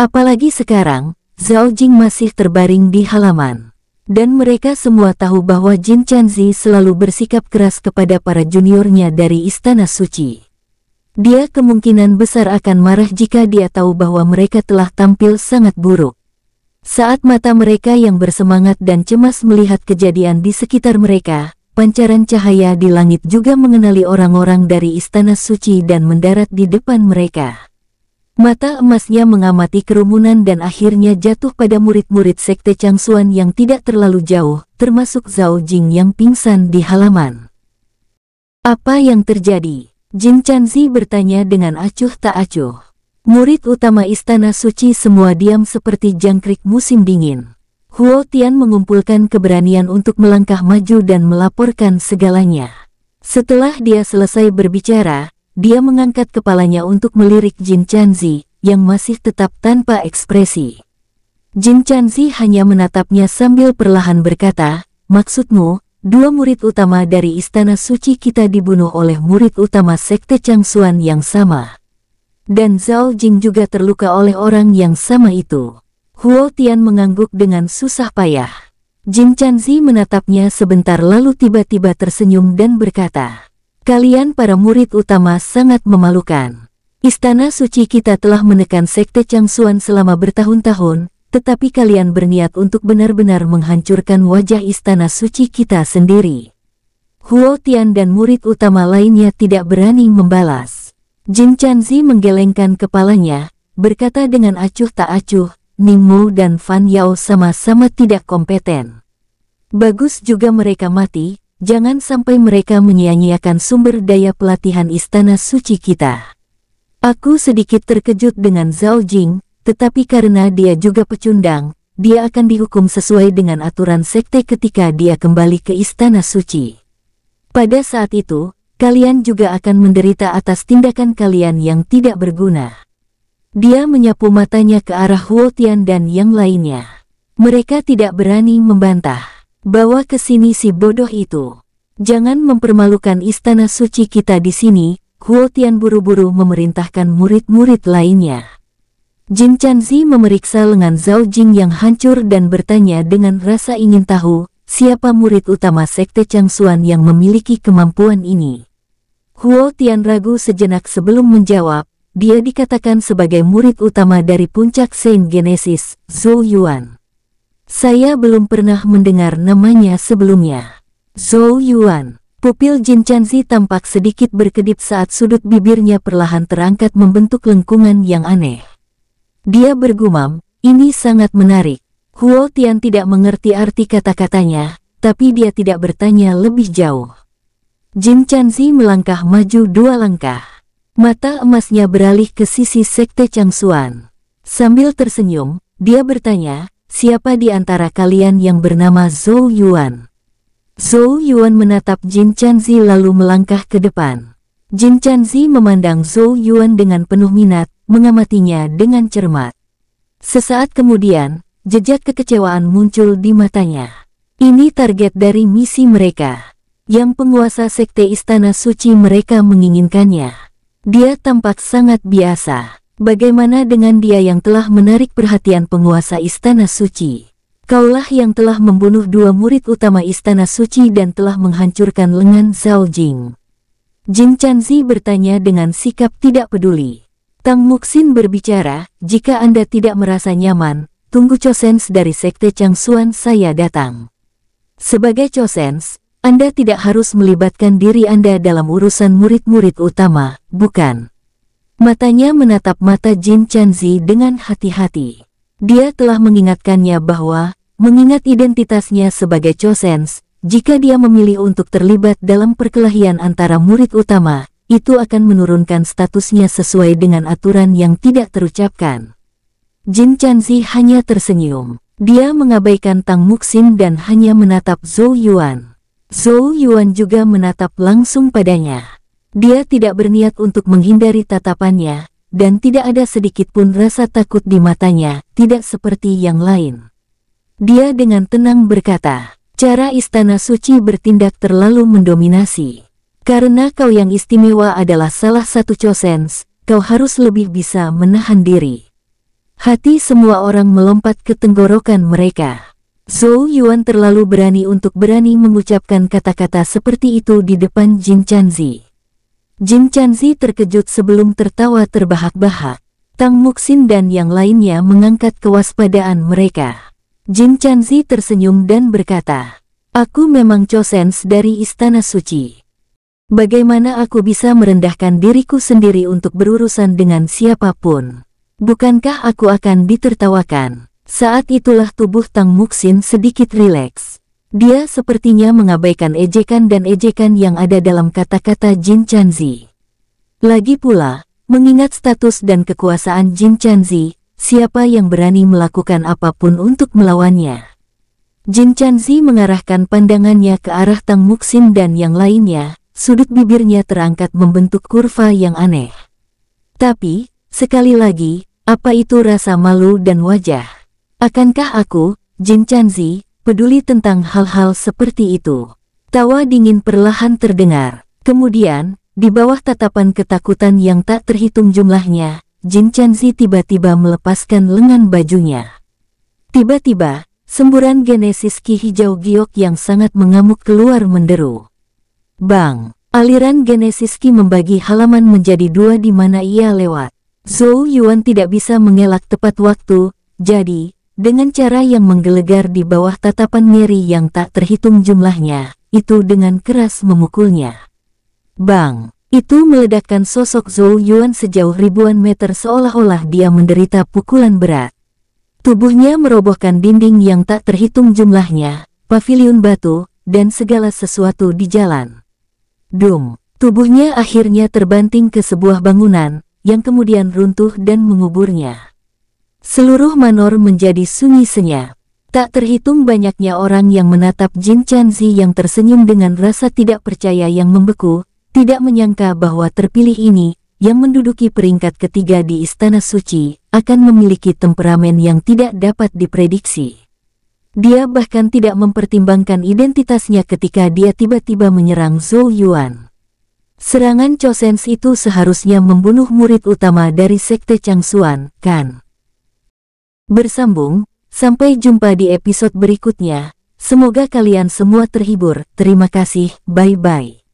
Apalagi sekarang, Zhao Jing masih terbaring di halaman. Dan mereka semua tahu bahwa Jin Chanzi selalu bersikap keras kepada para juniornya dari Istana Suci. Dia kemungkinan besar akan marah jika dia tahu bahwa mereka telah tampil sangat buruk. Saat mata mereka yang bersemangat dan cemas melihat kejadian di sekitar mereka, pancaran cahaya di langit juga mengenali orang-orang dari istana suci dan mendarat di depan mereka. Mata emasnya mengamati kerumunan dan akhirnya jatuh pada murid-murid sekte Changsuan yang tidak terlalu jauh, termasuk Zhao Jing yang pingsan di halaman. Apa yang terjadi? Jin Chanzi bertanya dengan acuh tak acuh. Murid utama Istana Suci semua diam seperti jangkrik musim dingin. Huo Tian mengumpulkan keberanian untuk melangkah maju dan melaporkan segalanya. Setelah dia selesai berbicara, dia mengangkat kepalanya untuk melirik Jin Chanzi, yang masih tetap tanpa ekspresi. Jin Chanzi hanya menatapnya sambil perlahan berkata, Maksudmu, dua murid utama dari Istana Suci kita dibunuh oleh murid utama Sekte Changsuan yang sama dan Zhao Jing juga terluka oleh orang yang sama itu. Huo Tian mengangguk dengan susah payah. Jin Chanzi menatapnya sebentar lalu tiba-tiba tersenyum dan berkata, Kalian para murid utama sangat memalukan. Istana suci kita telah menekan sekte Changsuan selama bertahun-tahun, tetapi kalian berniat untuk benar-benar menghancurkan wajah istana suci kita sendiri. Huo Tian dan murid utama lainnya tidak berani membalas. Jin Chanzi menggelengkan kepalanya, berkata dengan acuh tak acuh, Nimu dan Fan Yao sama-sama tidak kompeten. Bagus juga mereka mati, jangan sampai mereka menyia-nyiakan sumber daya pelatihan istana suci kita. Aku sedikit terkejut dengan Zhao Jing, tetapi karena dia juga pecundang, dia akan dihukum sesuai dengan aturan sekte ketika dia kembali ke istana suci. Pada saat itu, kalian juga akan menderita atas tindakan kalian yang tidak berguna. Dia menyapu matanya ke arah Huotian dan yang lainnya. Mereka tidak berani membantah. Bawa ke sini si bodoh itu. Jangan mempermalukan istana suci kita di sini, Huotian buru-buru memerintahkan murid-murid lainnya. Jin Chanzi memeriksa lengan Zhao Jing yang hancur dan bertanya dengan rasa ingin tahu, siapa murid utama Sekte Changsuan yang memiliki kemampuan ini. Huo Tian ragu sejenak sebelum menjawab, dia dikatakan sebagai murid utama dari puncak Saint Genesis, Zhou Yuan. Saya belum pernah mendengar namanya sebelumnya. Zhou Yuan, pupil Jin Chanzi tampak sedikit berkedip saat sudut bibirnya perlahan terangkat membentuk lengkungan yang aneh. Dia bergumam, ini sangat menarik. Huo Tian tidak mengerti arti kata-katanya, tapi dia tidak bertanya lebih jauh. Jin Chanzi melangkah maju dua langkah. Mata emasnya beralih ke sisi sekte Changsuan. Sambil tersenyum, dia bertanya, siapa di antara kalian yang bernama Zhou Yuan? Zhou Yuan menatap Jin Chanzi lalu melangkah ke depan. Jin Chanzi memandang Zhou Yuan dengan penuh minat, mengamatinya dengan cermat. Sesaat kemudian, jejak kekecewaan muncul di matanya. Ini target dari misi mereka yang penguasa sekte istana suci mereka menginginkannya. Dia tampak sangat biasa. Bagaimana dengan dia yang telah menarik perhatian penguasa istana suci? Kaulah yang telah membunuh dua murid utama istana suci dan telah menghancurkan lengan Zhao Jing. Jin Chanzi bertanya dengan sikap tidak peduli. Tang Muxin berbicara, jika Anda tidak merasa nyaman, tunggu Chosens dari Sekte Changsuan saya datang. Sebagai Chosens, anda tidak harus melibatkan diri Anda dalam urusan murid-murid utama, bukan? Matanya menatap mata Jin Chanzi dengan hati-hati. Dia telah mengingatkannya bahwa, mengingat identitasnya sebagai Chosens, jika dia memilih untuk terlibat dalam perkelahian antara murid utama, itu akan menurunkan statusnya sesuai dengan aturan yang tidak terucapkan. Jin Chanzi hanya tersenyum. Dia mengabaikan Tang Muxin dan hanya menatap Zhou Yuan. Zhou Yuan juga menatap langsung padanya. Dia tidak berniat untuk menghindari tatapannya, dan tidak ada sedikit pun rasa takut di matanya, tidak seperti yang lain. Dia dengan tenang berkata, cara Istana Suci bertindak terlalu mendominasi. Karena kau yang istimewa adalah salah satu Chosens, kau harus lebih bisa menahan diri. Hati semua orang melompat ke tenggorokan mereka. Zhou Yuan terlalu berani untuk berani mengucapkan kata-kata seperti itu di depan Jin Chanzi. Jin Chanzi terkejut sebelum tertawa terbahak-bahak. Tang Muxin dan yang lainnya mengangkat kewaspadaan mereka. Jin Chanzi tersenyum dan berkata, Aku memang Chosens dari Istana Suci. Bagaimana aku bisa merendahkan diriku sendiri untuk berurusan dengan siapapun? Bukankah aku akan ditertawakan? Saat itulah tubuh Tang Muxin sedikit rileks. Dia sepertinya mengabaikan ejekan dan ejekan yang ada dalam kata-kata Jin Chanzi. Lagi pula, mengingat status dan kekuasaan Jin Chanzi, siapa yang berani melakukan apapun untuk melawannya. Jin Chanzi mengarahkan pandangannya ke arah Tang Muxin dan yang lainnya, sudut bibirnya terangkat membentuk kurva yang aneh. Tapi, sekali lagi, apa itu rasa malu dan wajah? Akankah aku, Jin Chanzi, peduli tentang hal-hal seperti itu? Tawa dingin perlahan terdengar. Kemudian, di bawah tatapan ketakutan yang tak terhitung jumlahnya, Jin Chanzi tiba-tiba melepaskan lengan bajunya. Tiba-tiba, semburan genesis ki hijau giok yang sangat mengamuk keluar menderu. Bang! Aliran genesis ki membagi halaman menjadi dua di mana ia lewat. Zhou Yuan tidak bisa mengelak tepat waktu, jadi dengan cara yang menggelegar di bawah tatapan ngeri yang tak terhitung jumlahnya, itu dengan keras memukulnya. Bang! Itu meledakkan sosok Zhou Yuan sejauh ribuan meter seolah-olah dia menderita pukulan berat. Tubuhnya merobohkan dinding yang tak terhitung jumlahnya, pavilion batu, dan segala sesuatu di jalan. Dum, tubuhnya akhirnya terbanting ke sebuah bangunan, yang kemudian runtuh dan menguburnya. Seluruh Manor menjadi sunyi senyap. Tak terhitung banyaknya orang yang menatap Jin Chanzi yang tersenyum dengan rasa tidak percaya yang membeku, tidak menyangka bahwa terpilih ini, yang menduduki peringkat ketiga di Istana Suci, akan memiliki temperamen yang tidak dapat diprediksi. Dia bahkan tidak mempertimbangkan identitasnya ketika dia tiba-tiba menyerang Zhou Yuan. Serangan Chosens itu seharusnya membunuh murid utama dari Sekte Changsuan, kan? bersambung, sampai jumpa di episode berikutnya. Semoga kalian semua terhibur. Terima kasih, bye-bye.